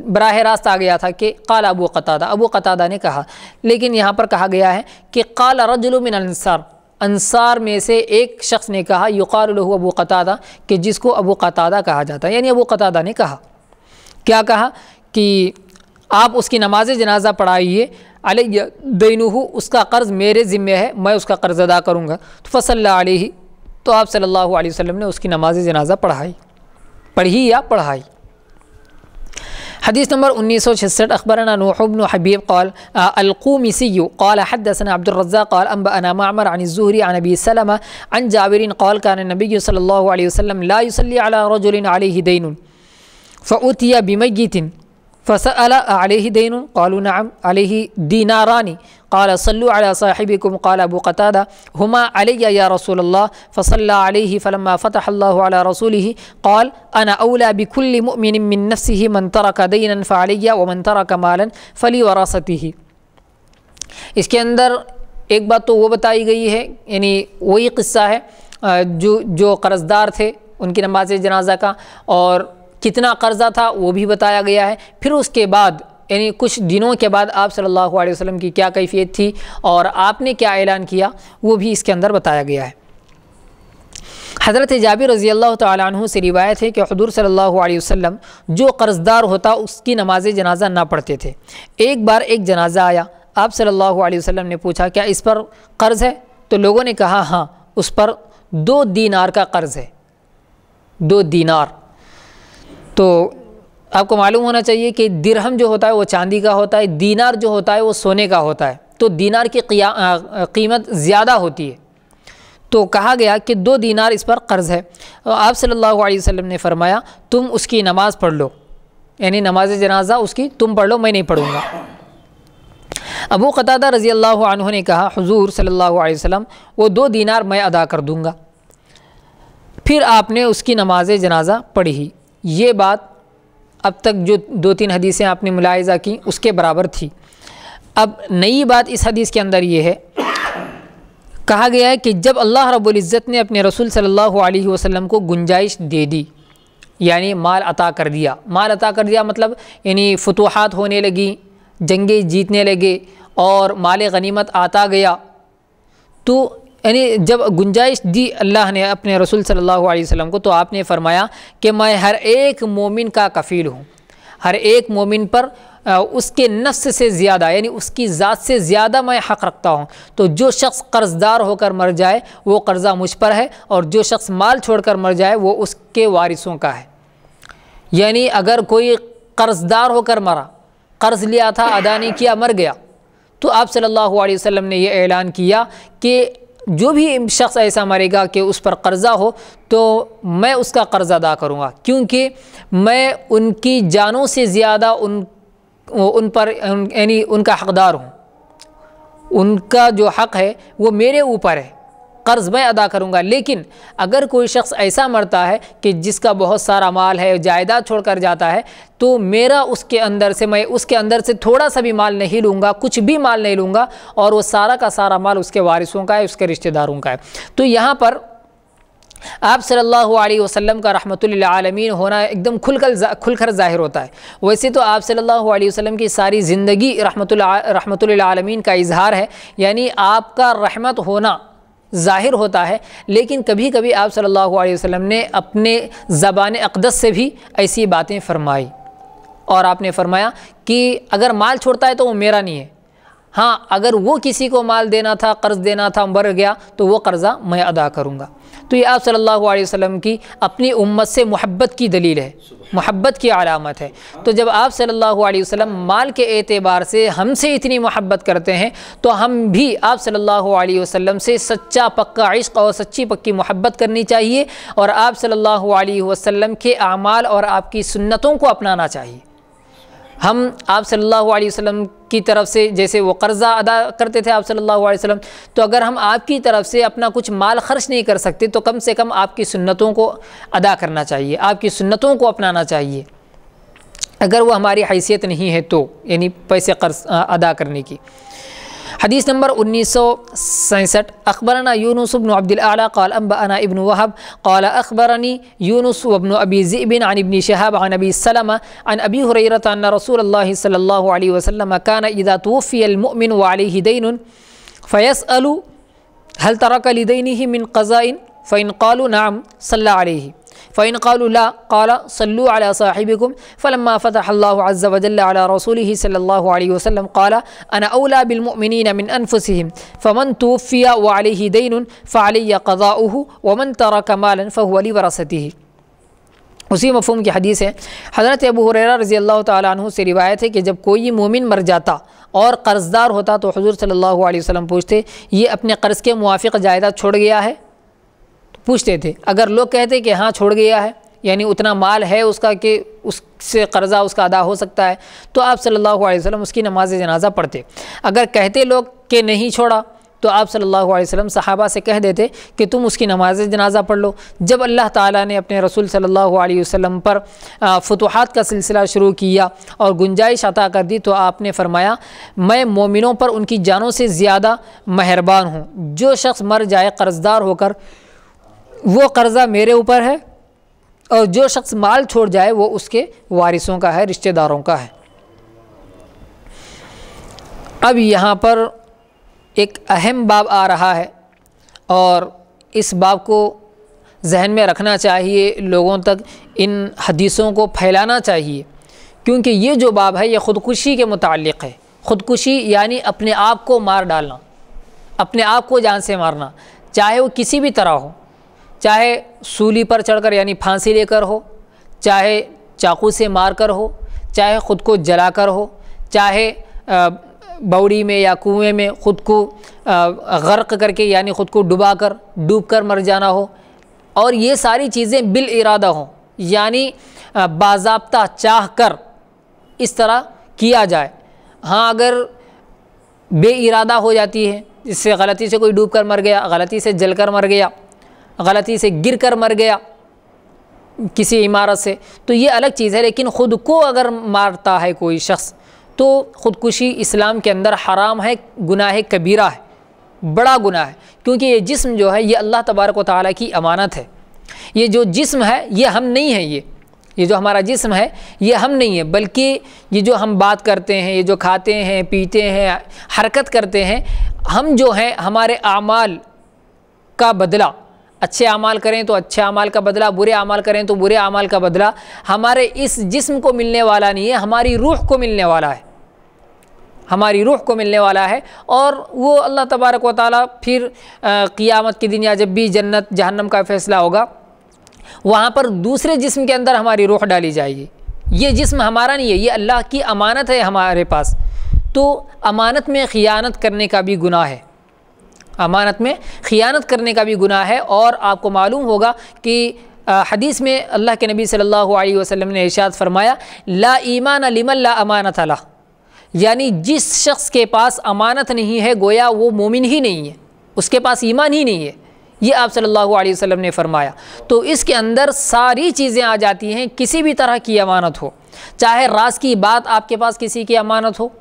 बरह रास्त आ गया था कि काल अबू कतदा अबू कतादा ने कहा लेकिन यहाँ पर कहा गया है कि काल रजुलमिन अनसार अनसार में से एक शख्स ने कहा युकार अबू कतदा कि जिसको अबू कतादा कहा जाता है यानी अबू कतदा ने कहा क्या कहा कि आप उसकी नमाज जनाजा पढ़ाइए अल दिन उसका कर्ज़ मेरे ज़िम्मे है मैं उसका कर्ज़ अदा करूँगा तो फसल्ला तो आप सल्ला वसम ने उसकी नमाज जनाजा पढ़ाई पढ़ी या पढ़ाई حديث نمبر 1966 أخبرنا نوح بن حبيب قال آه، القومسي قال حدثنا عبد الرزاق قال أنبأنا معمر عن الزهري عن أبي سلمة عن جابر قال كان النبي صلى الله عليه وسلم لا يصلي على رجل عليه دين فأتي بميت فسأل عليه دين قالوا نعم عليه ديناران قال ابو قتاده هما علي يا رسول الله فصلى عليه فلما فتح الله على رسوله قال انا اولى بكل مؤمن من मन من ترك دينا व ومن ترك मालन फ़ली वरासती इसके अंदर एक बात तो वो बताई गई है यानी वही किस्सा है जो जो कर्ज़दार थे उनकी नमाज जनाजा का और कितना कर्ज़ा था वो भी बताया गया है फिर उसके बाद यानी कुछ दिनों के बाद आप सल्लल्लाहु अलैहि वसल्लम की क्या कैफियत थी और आपने क्या ऐलान किया वो भी इसके अंदर बताया गया है हज़रत जाबिर रज़ी अल्लाह तु से रिवायत है कि हजूर सल्लल्लाहु अलैहि वसल्लम जो कर्ज़दार होता उसकी नमाज जनाजा ना पढ़ते थे एक बार एक जनाजा आया आप सल्लल्लाहु अलैहि वसल्लम ने पूछा क्या इस पर कर्ज़ है तो लोगों ने कहा हाँ उस पर दो दीनार का कर्ज़ है दो दीनार तो आपको मालूम होना चाहिए कि दिरहम जो होता है वो चांदी का होता है दीनार जो होता है वो सोने का होता है तो दीनार की कीमत ज़्यादा होती है तो कहा गया कि दो दीनार इस पर कर्ज़ है आप सल्लल्लाहु अलैहि वसल्लम ने फरमाया तुम उसकी नमाज़ पढ़ लो यानी नमाज जनाजा उसकी तुम पढ़ लो मैं नहीं पढ़ूँगा अबू कतादा रज़ी अल्लाह अनहों ने कहा हुजूर सल्लल्लाहु अलैहि वसल्लम वो दो दीनार मैं अदा कर दूँगा फिर आपने उसकी नमाज जनाजा पढ़ी ये बात अब तक जो दो तीन हदीसें आपने मुलायजा की उसके बराबर थी अब नई बात इस हदीस के अंदर ये है कहा गया है कि जब अल्लाह रबुल्ज़त ने अपने रसूल सल्लल्लाहु अलैहि वसल्लम को गुंजाइश दे दी यानी माल अता कर दिया माल अता कर दिया मतलब यानी फतवाहत होने लगी जंगे जीतने लगे और माल गनीमत आता गया तो यानी जब गुंजाइश दी अल्लाह ने अपने रसूल सल्लल्लाहु अलैहि वसल्लम को तो आपने फरमाया कि मैं हर एक मोमिन का कफ़ील हूँ हर एक मोमिन पर उसके नफ्स से ज़्यादा यानी उसकी ज़ात से ज़्यादा मैं हक़ रखता हूँ तो जो शख्स कर्ज़दार होकर मर जाए वो कर्ज़ा मुझ पर है और जो शख्स माल छोड़कर मर जाए वो उसके वारिसों का है यानी अगर कोई कर्ज़दार होकर मरा कर्ज़ लिया था अदा नहीं किया मर गया तो आप सल्लल्लाहु अलैहि वसल्लम ने यह ऐलान किया कि जो भी शख्स ऐसा मरेगा कि उस पर कर्ज़ा हो तो मैं उसका कर्ज़ अदा करूँगा क्योंकि मैं उनकी जानों से ज़्यादा उन उन पर यानी उनका हकदार हूँ उनका जो हक़ है वो मेरे ऊपर है कर्ज़ मैं अदा करूँगा लेकिन अगर कोई शख्स ऐसा मरता है कि जिसका बहुत सारा माल है जायदाद छोड़ कर जाता है तो मेरा उसके अंदर से मैं उसके अंदर से थोड़ा सा भी माल नहीं लूँगा कुछ भी माल नहीं लूँगा और वो सारा का सारा माल उसके वारिसों का है उसके रिश्तेदारों का है तो यहाँ पर आप सल्लल्लाहु अलैहि वसल्लम का रहमतुल्लामीन होना एकदम खुलकर खुलकर ज़ाहिर होता है वैसे तो आप सल्लल्लाहु अलैहि वसल्लम की सारी ज़िंदगी आलमीन का इजहार है यानी आपका रहमत होना ज़ाहिर होता है लेकिन कभी कभी आप सल्लल्लाहु अलैहि वसल्लम ने अपने ज़बान अकदस से भी ऐसी बातें फरमाई और आपने फरमाया कि अगर माल छोड़ता है तो वो मेरा नहीं है हाँ अगर वो किसी को माल देना था कर्ज़ देना था मर गया तो वो कर्ज़ा मैं अदा करूँगा तो ये आप सल्लल्लाहु अलैहि वसल्लम की अपनी उम्मत से मोहब्बत की दलील है मोहब्बत की आलामत है तो जब आप सल्लल्लाहु अलैहि वसल्लम माल के एतबार से हमसे इतनी मोहब्बत करते हैं तो हम भी आप सल्लल्लाहु अलैहि वसल्लम से सच्चा पक्का इश्क और सच्ची पक्की मोहब्बत करनी चाहिए और आप सल्लल्लाहु अलैहि वसल्लम के अमाल और आपकी सुन्नतों को अपनाना चाहिए हम आप सल्लल्लाहु अलैहि वसल्लम की तरफ से जैसे वो कर्ज़ा अदा करते थे आप सल्लल्लाहु अलैहि वसल्लम तो अगर हम आपकी तरफ से अपना कुछ माल खर्च नहीं कर सकते तो कम से कम आपकी सुन्नतों को अदा करना चाहिए आपकी सुन्नतों को अपनाना चाहिए अगर वो हमारी हैसियत नहीं है तो यानी पैसे कर्ज अदा करने की हदीस नंबर उन्नीस सौ सैंसठ अखबरना यूनुसबिन अब्दिल्ला कौल अम्बाना इबन वहब कौल अखबरनी यूनुस वबन अबी ज़िबिन अन इबन शहाब अन अबी सलम अन अबी हुररतान रसूल सल्ला वसलम कान इदा तोफ़ीमिन वालदैन फ़ैस अलू हल तरक लदैन ही मिन कज़ाइन फ़ैन कौल नाम सल्ला फ़ैन صلوا على صاحبكم فلما فتح الله عز وجل على رسوله صلى الله عليه وسلم قال أنا أولى بالمؤمنين من أنفسهم फ़मन توفي وعليه دين فعلي قضاؤه वमन तरा مالا فهو वरासती उसी मफहम की हदीस है हज़रत अबू हुररा रज़ी अल्लाह तु से रिवायत है कि जब कोई मोमिन मर जाता और कर्ज़दार होता तो हजूर सल्लल्लाहु अलैहि वसल्लम पूछते ये अपने कर्ज़ के मुआफ़ जायदाद छोड़ गया है पूछते थे अगर लोग कहते कि हाँ छोड़ गया है यानी उतना माल है उसका कि उससे कर्ज़ा उसका अदा हो सकता है तो आप सल्लल्लाहु अलैहि वसल्लम उसकी नमाज जनाजा पढ़ते अगर कहते लोग कि नहीं छोड़ा तो आप सल्लल्लाहु अलैहि वसल्लम सहाबा से कह देते कि तुम उसकी नमाज जनाजा पढ़ लो जब अल्लाह ताला ने अपने रसूल सल्लल्लाहु अलैहि वसल्लम पर फतूहत का सिलसिला शुरू किया और गुंजाइश अता कर दी तो आपने फरमाया मैं मोमिनों पर उनकी जानों से ज़्यादा मेहरबान हूँ जो शख्स मर जाए कर्जदार होकर वो कर्ज़ा मेरे ऊपर है और जो शख्स माल छोड़ जाए वो उसके वारिसों का है रिश्तेदारों का है अब यहाँ पर एक अहम बाब आ रहा है और इस बाब को जहन में रखना चाहिए लोगों तक इन हदीसों को फैलाना चाहिए क्योंकि ये जो बाब है ये ख़ुदकुशी के मुतक़ है ख़ुदकुशी यानी अपने आप को मार डालना अपने आप को जान से मारना चाहे वो किसी भी तरह हो चाहे सूली पर चढ़कर यानी फांसी लेकर हो चाहे चाकू से मार कर हो चाहे ख़ुद को जला कर हो चाहे बौड़ी में या कुएं में ख़ुद को गर्क करके यानी ख़ुद को डुबा कर डूब कर मर जाना हो और ये सारी चीज़ें बिल इरादा हों यानी बाजाबता चाह कर इस तरह किया जाए हाँ अगर बे इरादा हो जाती है जिससे गलती से कोई डूब कर मर गया गलती से जल कर मर गया गलती से गिर कर मर गया किसी इमारत से तो ये अलग चीज़ है लेकिन ख़ुद को अगर मारता है कोई शख्स तो ख़ुदकुशी इस्लाम के अंदर हराम है गुनाह कबीरा है बड़ा गुनाह है क्योंकि ये जिस्म जो है ये अल्लाह तबारक ताली की अमानत है ये जो जिस्म है ये हम नहीं है ये ये जो हमारा जिस्म है ये हम नहीं है बल्कि ये जो हम बात करते हैं ये जो खाते हैं पीते हैं हरकत करते हैं हम जो हैं हमारे आमाल का बदला अच्छे अमाल करें तो अच्छे अमाल का बदला बुरे अमाल करें तो बुरे अमाल का बदला हमारे इस जिस्म को मिलने वाला नहीं है हमारी रूह को मिलने वाला है हमारी रूह को मिलने वाला है और वो अल्लाह तबारक व ताली फिर क़ियामत के दिन या जब भी जन्नत जहन्नम का फ़ैसला होगा वहाँ पर दूसरे जिस्म के अंदर हमारी रूह डाली जाएगी ये जिस्म हमारा नहीं है ये अल्लाह की अमानत है हमारे पास तो अमानत में ख़ियानत करने का भी गुनाह है अमानत में ख़ियानत करने का भी गुनाह है और आपको मालूम होगा कि हदीस में अल्लाह के नबी सल्लल्लाहु अलैहि वसल्लम ने इशाद फरमाया ला ईमान लिमन ला अमानत अला यानी जिस शख्स के पास अमानत नहीं है गोया वो मोमिन ही नहीं है उसके पास ईमान ही नहीं है ये आप सल्लल्लाहु अलैहि वसल्लम ने फरमाया तो इसके अंदर सारी चीज़ें आ जाती हैं किसी भी तरह की अमानत हो चाहे रास की बात आपके पास किसी की अमानत हो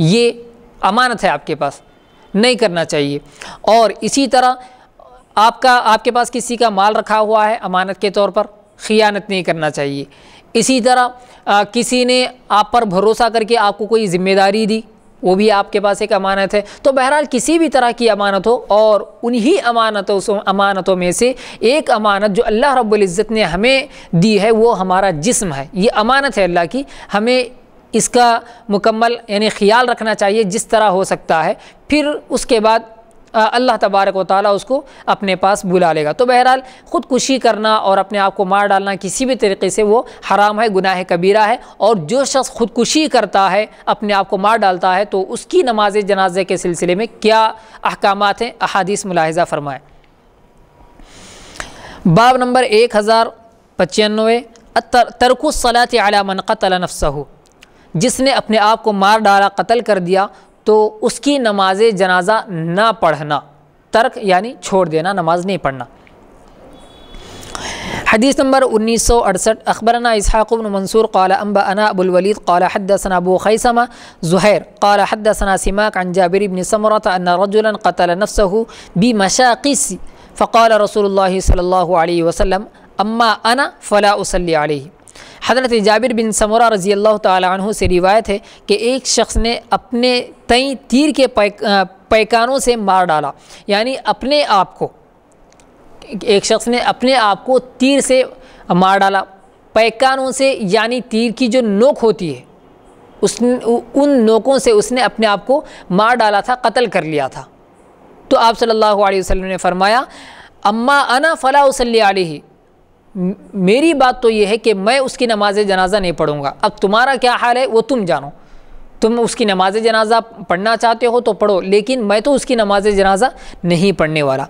ये अमानत है आपके पास नहीं करना चाहिए और इसी तरह आपका आपके पास किसी का माल रखा हुआ है अमानत के तौर पर ख़ियानत नहीं करना चाहिए इसी तरह आ, किसी ने आप पर भरोसा करके आपको कोई ज़िम्मेदारी दी वो भी आपके पास एक अमानत है तो बहरहाल किसी भी तरह की अमानत हो और उन्हीं अमानतों अमानतों में से एक अमानत जो अल्लाह रब्बुल इज़्ज़त ने हमें दी है वो हमारा जिस्म है ये अमानत है अल्लाह की हमें इसका मुकम्मल यानी ख्याल रखना चाहिए जिस तरह हो सकता है फिर उसके बाद अल्लाह तबारक व ताली उसको अपने पास बुला लेगा तो बहरहाल ख़ुदकुशी करना और अपने आप को मार डालना किसी भी तरीके से वो हराम है गुनाह कबीरा है और जो शख्स ख़ुदकुशी करता है अपने आप को मार डालता है तो उसकी नमाज जनाजे के सिलसिले में क्या अहकाम हैं अहादीस मुलाहजा फरमाएँ बाब नंबर एक हज़ार पचानवे तरकुसलात आला मन कतल नफ्सू जिसने अपने आप को मार डाला कत्ल कर दिया तो उसकी नमाज जनाजा ना पढ़ना तर्क यानी छोड़ देना नमाज नहीं पढ़ना हदीस नंबर उन्नीस सौ अड़सठ अखबरना इसहाक़बिन मंसूर कौला अम्बा अना अबुलवलीद काल हदसना अबू खैसमा ज़ुहैर काल हदसना सिमाक अन जाबिर इबन समरत रजुलन कतल नफ्सहु बी मशाक़िस फ़काल रसूल सल्ला वसलम अम्मा अना फ़ला उसली हजरत जाबिर बिन समरा रज़ी अल्लाह तु से रिवायत है कि एक शख्स ने अपने तई तीर के पैकानों से मार डाला यानी अपने आप को एक शख्स ने अपने आप को तीर से मार डाला पैकानों से यानी तीर की जो नोक होती है उस उन नोकों से उसने अपने आप को मार डाला था कत्ल कर लिया था तो आप सल्लल्लाहु अलैहि वसल्लम ने फरमाया अम्मा अना फ़ला आलि मेरी बात तो ये है कि मैं उसकी नमाज जनाजा नहीं पढ़ूँगा अब तुम्हारा क्या हाल है वो तुम जानो तुम उसकी नमाज जनाजा पढ़ना चाहते हो तो पढ़ो लेकिन मैं तो उसकी नमाज जनाजा नहीं पढ़ने वाला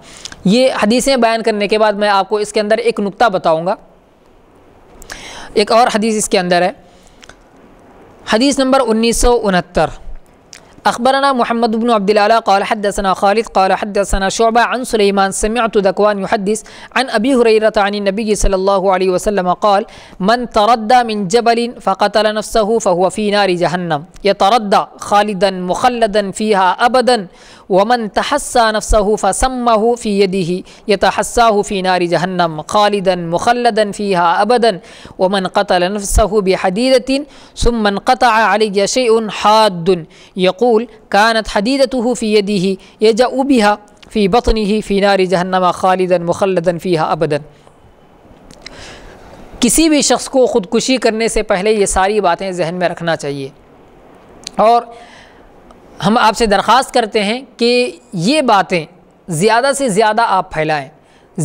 ये हदीसें बयान करने के बाद मैं आपको इसके अंदर एक नुक्ता बताऊँगा एक और हदीस इसके अंदर है हदीस नंबर उन्नीस सौ उनहत्तर أخبرنا محمد بن عبد الأعلى قال حدثنا خالد قال حدثنا شعبة عن سليمان سمعت ذكوان يحدث عن أبي هريرة عن النبي صلى الله عليه وسلم قال من تردى من جبل فقتل نفسه فهو في نار جهنم يتردى خالدا مخلدا فيها أبدا ومن تحسى نفسه فسمه في يده يتحساه في نار جهنم خالدا مخلدا فيها أبدا ومن قتل نفسه بحديدة ثم انقطع عليه شيء حاد يقول यकूल कानत हदीदतह फ़ी यदी ये जा उबिहा फ़ी बतनी ही फ़ी नारी जहन्नमा खालिदन मुखलदन किसी भी शख्स को ख़ुदकुशी करने से पहले ये सारी बातें जहन में रखना चाहिए और हम आपसे दरख्वास्त करते हैं कि ये बातें ज़्यादा से ज़्यादा आप फैलाएं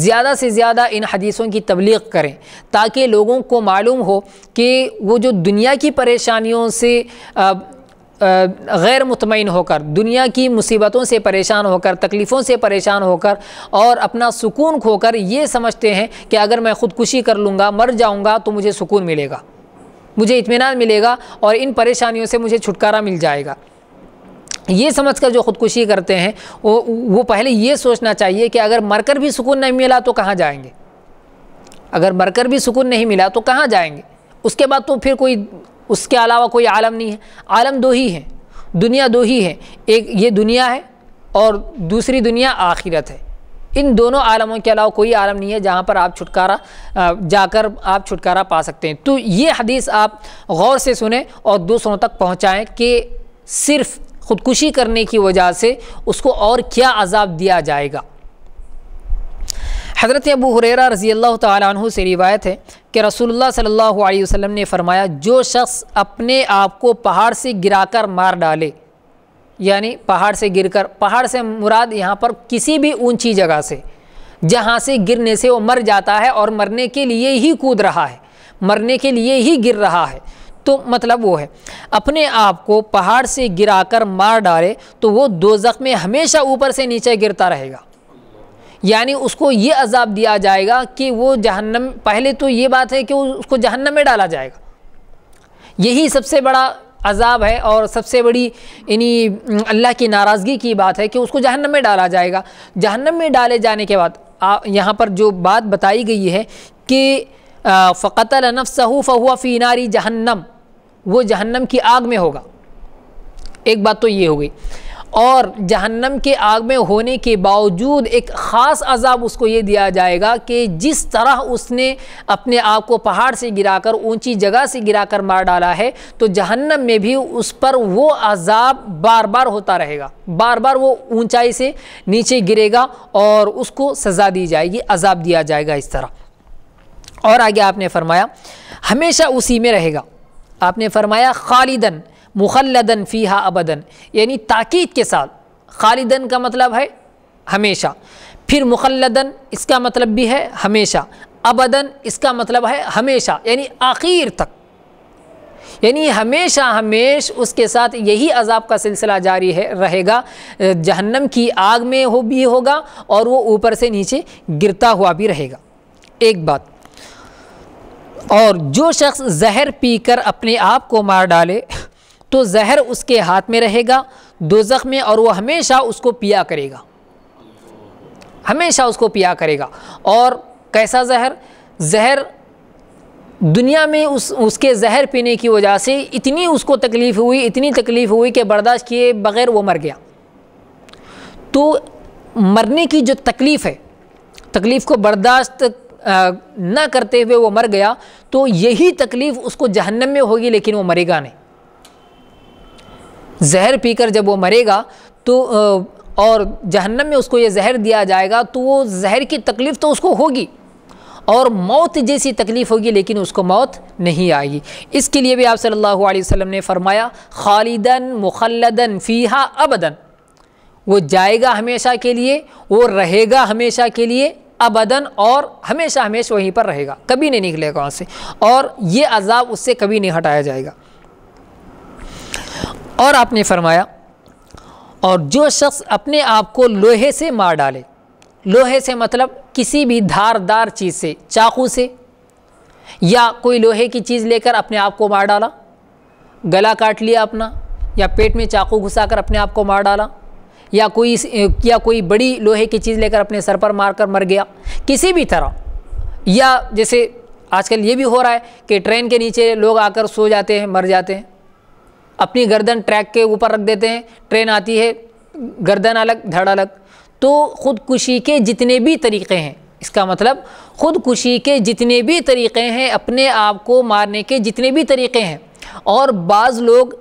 ज़्यादा से ज़्यादा इन हदीसों की तबलीग करें ताकि लोगों को मालूम हो कि वो जो दुनिया की परेशानियों से गैर मुतमिन होकर दुनिया की मुसीबतों से परेशान होकर तकलीफ़ों से परेशान होकर और अपना सुकून खोकर ये समझते हैं कि अगर मैं ख़ुदकुशी कर लूँगा मर जाऊँगा तो मुझे सुकून मिलेगा मुझे इतमान मिलेगा और इन परेशानियों से मुझे छुटकारा मिल जाएगा ये समझकर जो ख़ुदकुशी करते हैं वो वो पहले ये सोचना चाहिए कि अगर मरकर भी सुकून नहीं मिला तो कहाँ जाएंगे अगर मरकर भी सुकून नहीं मिला तो कहाँ जाएंगे उसके बाद तो फिर कोई उसके अलावा कोई आलम नहीं है आलम दो ही है दुनिया दो ही है एक ये दुनिया है और दूसरी दुनिया आखिरत है इन दोनों आलमों के अलावा कोई आलम नहीं है जहाँ पर आप छुटकारा जाकर आप छुटकारा पा सकते हैं तो ये हदीस आप गौर से सुने और दूसरों तक पहुँचाएँ कि सिर्फ़ ख़ुदकुशी करने की वजह से उसको और क्या अजाब दिया जाएगा हज़रत अबू हुरेरा रज़ी अल्लाह तु से रिवायत है कि रसूलुल्लाह सल्लल्लाहु अलैहि वसल्लम ने फरमाया जो शख्स अपने आप को पहाड़ से गिराकर मार डाले यानी पहाड़ से गिरकर पहाड़ से मुराद यहाँ पर किसी भी ऊंची जगह से जहाँ से गिरने से वो मर जाता है और मरने के लिए ही कूद रहा है मरने के लिए ही गिर रहा है तो मतलब वो है अपने आप को पहाड़ से गिराकर मार डाले तो वो दोजख में हमेशा ऊपर से नीचे गिरता रहेगा यानी उसको ये अजाब दिया जाएगा कि वो जहन्नम पहले तो ये बात है कि उसको जहन्नम में डाला जाएगा यही सबसे बड़ा अजाब है और सबसे बड़ी इन्हीं अल्लाह की नाराज़गी की बात है कि उसको जहन्नम में डाला जाएगा जहन्नम में डाले जाने के बाद यहाँ पर जो बात बताई गई है कि फ़तल नफ़सहू फ़हुआ फीनारी जहन्नम वो जहन्नम की आग में होगा एक बात तो ये हो गई और जहन्नम के आग में होने के बावजूद एक ख़ास अजाब उसको ये दिया जाएगा कि जिस तरह उसने अपने आप को पहाड़ से गिराकर ऊंची जगह से गिराकर मार डाला है तो जहन्नम में भी उस पर वो अजाब बार बार होता रहेगा बार बार वो ऊंचाई से नीचे गिरेगा और उसको सज़ा दी जाएगी अजाब दिया जाएगा इस तरह और आगे आपने फरमाया हमेशा उसी में रहेगा आपने फरमाया खालिदन मुखलदन फ़ीहा अबदन यानी ताक़द के साथ खालिदन का मतलब है हमेशा फिर मुखलदन इसका मतलब भी है हमेशा अबदन इसका मतलब है हमेशा यानी आखिर तक यानी हमेशा हमेश उसके साथ यही अजाब का सिलसिला जारी है रहेगा जहन्नम की आग में हो भी होगा और वो ऊपर से नीचे गिरता हुआ भी रहेगा एक बात और जो शख्स जहर पीकर अपने आप को मार डाले तो जहर उसके हाथ में रहेगा दो में और वह हमेशा उसको पिया करेगा हमेशा उसको पिया करेगा और कैसा जहर जहर दुनिया में उस उसके जहर पीने की वजह से इतनी उसको तकलीफ़ हुई इतनी तकलीफ़ हुई कि बर्दाश्त किए बग़ैर वो मर गया तो मरने की जो तकलीफ़ है तकलीफ़ को बर्दाश्त ना करते हुए वो मर गया तो यही तकलीफ़ उसको जहन्नम में होगी लेकिन वो मरेगा नहीं जहर पीकर जब वो मरेगा तो और जहन्नम में उसको ये जहर दिया जाएगा तो वो जहर की तकलीफ़ तो उसको होगी और मौत जैसी तकलीफ़ होगी लेकिन उसको मौत नहीं आएगी इसके लिए भी आप सल्लल्लाहु अलैहि वसल्लम ने फरमाया खालिदन मुखलदन फ़ीहा अबदन वो जाएगा हमेशा के लिए वो रहेगा हमेशा के लिए अबदन और हमेशा हमेशा वहीं पर रहेगा कभी नहीं निकलेगा वहाँ से और ये अजाब उससे कभी नहीं हटाया जाएगा और आपने फरमाया और जो शख्स अपने आप को लोहे से मार डाले लोहे से मतलब किसी भी धारदार चीज़ से चाकू से या कोई लोहे की चीज़ लेकर अपने आप को मार डाला गला काट लिया अपना या पेट में चाकू घुसाकर अपने आप को मार डाला या कोई या कोई बड़ी लोहे की चीज़ लेकर अपने सर पर मार कर मर गया किसी भी तरह या जैसे आजकल ये भी हो रहा है कि ट्रेन के नीचे लोग आकर सो जाते हैं मर जाते हैं अपनी गर्दन ट्रैक के ऊपर रख देते हैं ट्रेन आती है गर्दन अलग धड़ अलग तो ख़ुदकुशी के जितने भी तरीक़े हैं इसका मतलब ख़ुदकुशी के जितने भी तरीक़े हैं अपने आप को मारने के जितने भी तरीक़े हैं और बाज़ लोग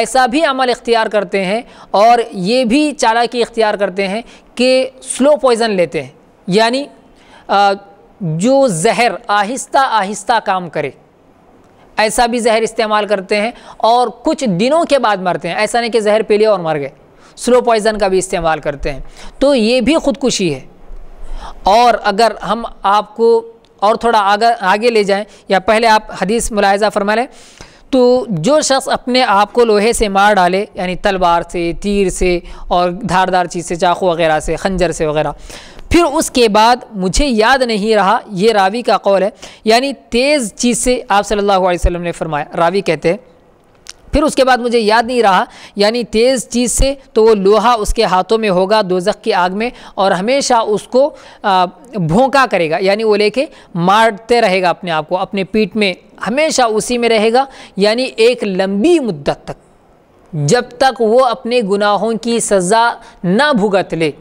ऐसा भी अमल इख्तियार करते हैं और ये भी चालाकी इख्तियार करते हैं कि स्लो पॉइज़न लेते हैं यानी जो जहर आहिस्ता आहिस्ता काम करे ऐसा भी जहर इस्तेमाल करते हैं और कुछ दिनों के बाद मरते हैं ऐसा नहीं कि जहर पी लिया और मर गए स्लो पॉइज़न का भी इस्तेमाल करते हैं तो ये भी ख़ुदकुशी है और अगर हम आपको और थोड़ा आगे आगे ले जाएं या पहले आप हदीस मुलायजा फरमा लें तो जो शख्स अपने आप को लोहे से मार डाले यानी तलवार से तीर से और धारदार चीज़ से चाकू वगैरह से खंजर से वगैरह फिर उसके बाद मुझे याद नहीं रहा ये रावी का कौल है यानी तेज़ चीज़ से आप सल्लल्लाहु अलैहि वसल्लम ने फरमाया रावी कहते हैं फिर उसके बाद मुझे याद नहीं रहा यानी तेज़ चीज़ से तो वो लोहा उसके हाथों में होगा दोजख की आग में और हमेशा उसको भोंका करेगा यानी वो लेके मारते रहेगा अपने आप को अपने पीठ में हमेशा उसी में रहेगा यानी एक लंबी मुद्दत तक जब तक वो अपने गुनाहों की सज़ा ना भुगत ले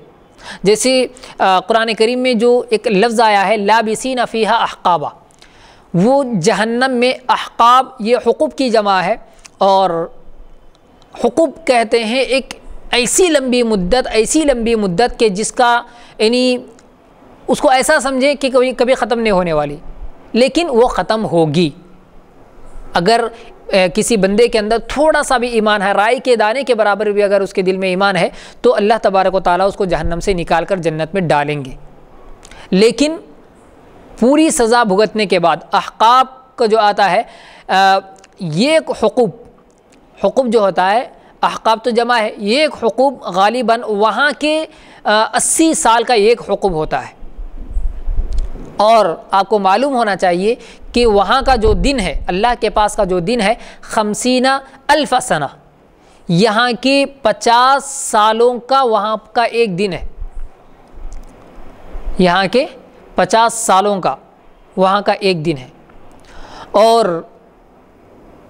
जैसे कुरान करीम में जो एक लफ्ज़ आया है लाबिसी नफ़ीहा अहकाबा वो जहन्नम में अहकाब ये हकूब की जमा है और हकूब कहते हैं एक ऐसी लंबी मुद्दत ऐसी लंबी मुद्दत के जिसका यानी उसको ऐसा समझें कि कभी कभी ख़त्म नहीं होने वाली लेकिन वो ख़त्म होगी अगर किसी बंदे के अंदर थोड़ा सा भी ईमान है राय के दाने के बराबर भी अगर उसके दिल में ईमान है तो अल्लाह तबारक ताली उसको जहन्नम से निकाल कर जन्नत में डालेंगे लेकिन पूरी सज़ा भुगतने के बाद अहकाब का जो आता है आ, ये एक हकूब हकूब जो होता है अहकाब तो जमा है ये एक हकूब गालिबा वहाँ के अस्सी साल का एक हकूब होता है और आपको मालूम होना चाहिए कि वहाँ का जो दिन है अल्लाह के पास का जो दिन है खमसीना अल्फसना यहाँ के पचास सालों का वहाँ का एक दिन है यहाँ के पचास सालों का वहाँ का एक दिन है और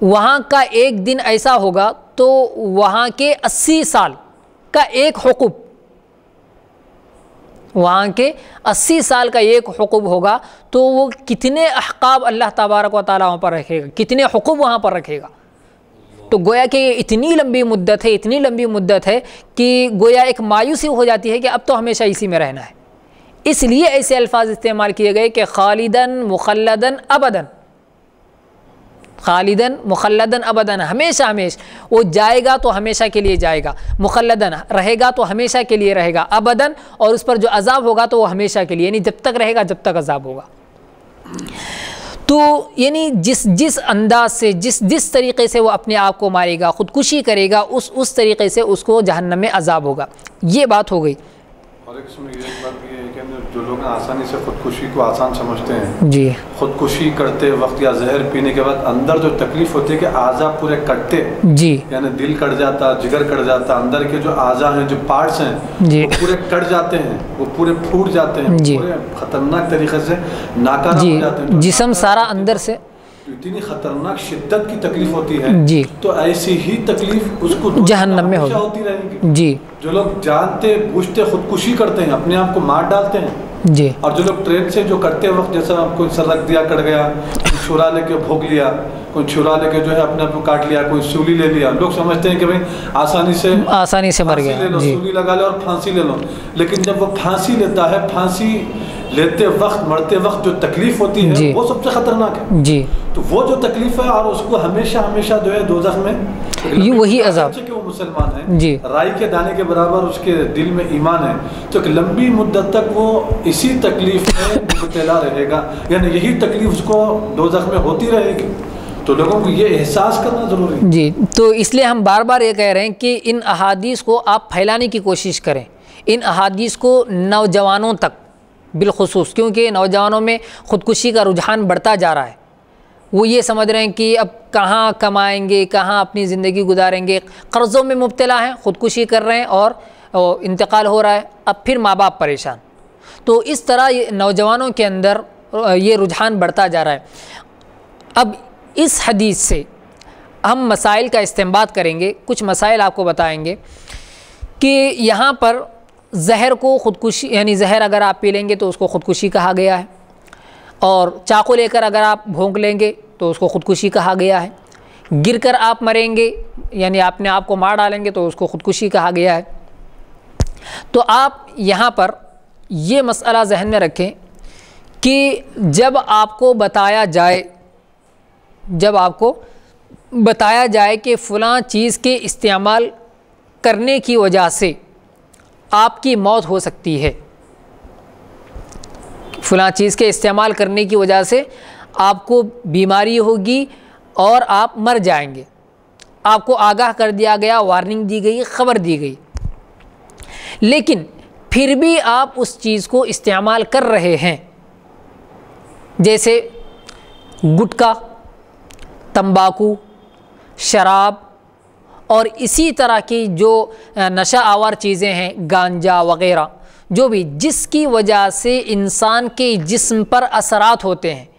वहाँ का एक दिन ऐसा होगा तो वहाँ के अस्सी साल का एक हकूब वहाँ के अस्सी साल का एक हकूब होगा तो वो कितने अहकाब अल्लाह तबारक व ताली वहाँ पर रखेगा कितने हुकूब वहाँ पर रखेगा तो गोया कि इतनी लंबी मुद्दत है इतनी लंबी मुद्दत है कि गोया एक मायूसी हो जाती है कि अब तो हमेशा इसी में रहना है इसलिए ऐसे अल्फाज इस्तेमाल किए गए कि खालिदन मुखलदन अबदन खालिदन मुखलदन अबदन हमेशा हमेशा वो जाएगा तो हमेशा के लिए जाएगा मुखलदन रहेगा तो हमेशा के लिए रहेगा अबदन और उस पर जो अजाब होगा तो वो हमेशा के लिए यानी जब तक रहेगा जब तक अजाब होगा तो यानी जिस जिस अंदाज से जिस जिस तरीके से वो अपने आप को मारेगा ख़ुदकुशी करेगा उस उस तरीके से उसको जहन्नम में अजाब होगा ये बात हो गई और एक लोग आसानी से खुदकुशी को आसान समझते हैं जी खुदकुशी करते वक्त या जहर पीने के बाद अंदर जो तकलीफ होती है कि आज़ा पूरे कटते जी यानी दिल कट जाता जिगर कट जाता अंदर के जो आज़ा हैं जो पार्ट्स हैं जी वो पूरे कट जाते हैं वो पूरे फूट जाते हैं जी खतरनाक तरीके से नाकाम जी जाते हैं जिसम सारा अंदर से इतनी खतरनाक शिद्दत की तकलीफ होती है जी तो ऐसी ही तकलीफ उसको जहन में होती रहेगी जी जो लोग जानते बूझते खुदकुशी करते हैं अपने आप को मार डालते हैं जी और जो लोग ट्रेन से जो करते वक्त जैसा कोई सरक दिया कट गया छुरा लेके भोग लिया कोई छुरा लेके जो है अपने आप को काट लिया कोई सूली ले लिया लोग समझते हैं कि भाई आसानी से आसानी से मर गया ले लो सूली लगा लो और फांसी ले लो लेकिन जब वो फांसी लेता है फांसी लेते वक्त मरते वक्त जो तकलीफ होती है वो सबसे खतरनाक है जी तो वो जो तकलीफ है और उसको हमेशा हमेशा जो है दो में ये वही अजाब कि वो मुसलमान है जी राई के दाने के बराबर उसके दिल में ईमान है तो लंबी मुद्दत तक वो इसी तकलीफ में मुबतला रहेगा यानी यही तकलीफ उसको दो में होती रहेगी तो लोगों को ये एहसास करना ज़रूरी है जी तो इसलिए हम बार बार ये कह रहे हैं कि इन अहादीस को आप फैलाने की कोशिश करें इन अहादीस को नौजवानों तक बिलखसूस क्योंकि नौजवानों में ख़ुदकुशी का रुझान बढ़ता जा रहा है वो ये समझ रहे हैं कि अब कहाँ कमाएंगे कहाँ अपनी ज़िंदगी गुजारेंगे कर्ज़ों में मुबतला हैं ख़ुदकुशी कर रहे हैं और इंतकाल हो रहा है अब फिर माँ बाप परेशान तो इस तरह नौजवानों के अंदर ये रुझान बढ़ता जा रहा है अब इस हदीस से हम मसाइल का इस्तेमाल करेंगे कुछ मसाइल आपको बताएंगे कि यहाँ पर जहर को ख़ुदकुशी यानी जहर अगर आप पी लेंगे तो उसको ख़ुदकुशी कहा गया है और चाकू लेकर अगर आप भोंक लेंगे तो उसको ख़ुदकुशी कहा गया है गिर कर आप मरेंगे यानी आपने आप को मार डालेंगे तो उसको ख़ुदकुशी कहा गया है तो आप यहाँ पर ये मसला जहन में रखें कि जब आपको बताया जाए जब आपको बताया जाए कि फ़लाँ चीज़ के इस्तेमाल करने की वजह से आपकी मौत हो सकती है फलां चीज़ के इस्तेमाल करने की वजह से आपको बीमारी होगी और आप मर जाएंगे आपको आगाह कर दिया गया वार्निंग दी गई ख़बर दी गई लेकिन फिर भी आप उस चीज़ को इस्तेमाल कर रहे हैं जैसे गुटखा तंबाकू शराब और इसी तरह की जो नशा आवर चीज़ें हैं गांजा वगैरह जो भी जिसकी वजह से इंसान के जिस्म पर असरात होते हैं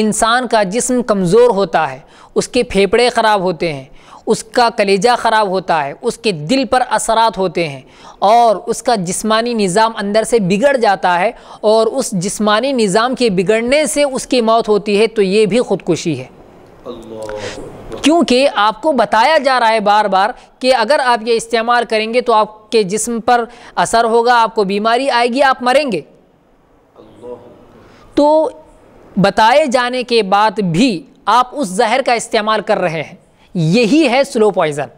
इंसान का जिस्म कमज़ोर होता है उसके फेफड़े ख़राब होते हैं उसका कलेजा ख़राब होता है उसके दिल पर असरात होते हैं और उसका जिस्मानी निज़ाम अंदर से बिगड़ जाता है और उस जिस्मानी निज़ाम के बिगड़ने से उसकी मौत होती है तो ये भी ख़ुदकुशी है क्योंकि आपको बताया जा रहा है बार बार कि अगर आप ये इस्तेमाल करेंगे तो आपके जिस्म पर असर होगा आपको बीमारी आएगी आप मरेंगे तो बताए जाने के बाद भी आप उस जहर का इस्तेमाल कर रहे हैं यही है स्लो पॉइज़न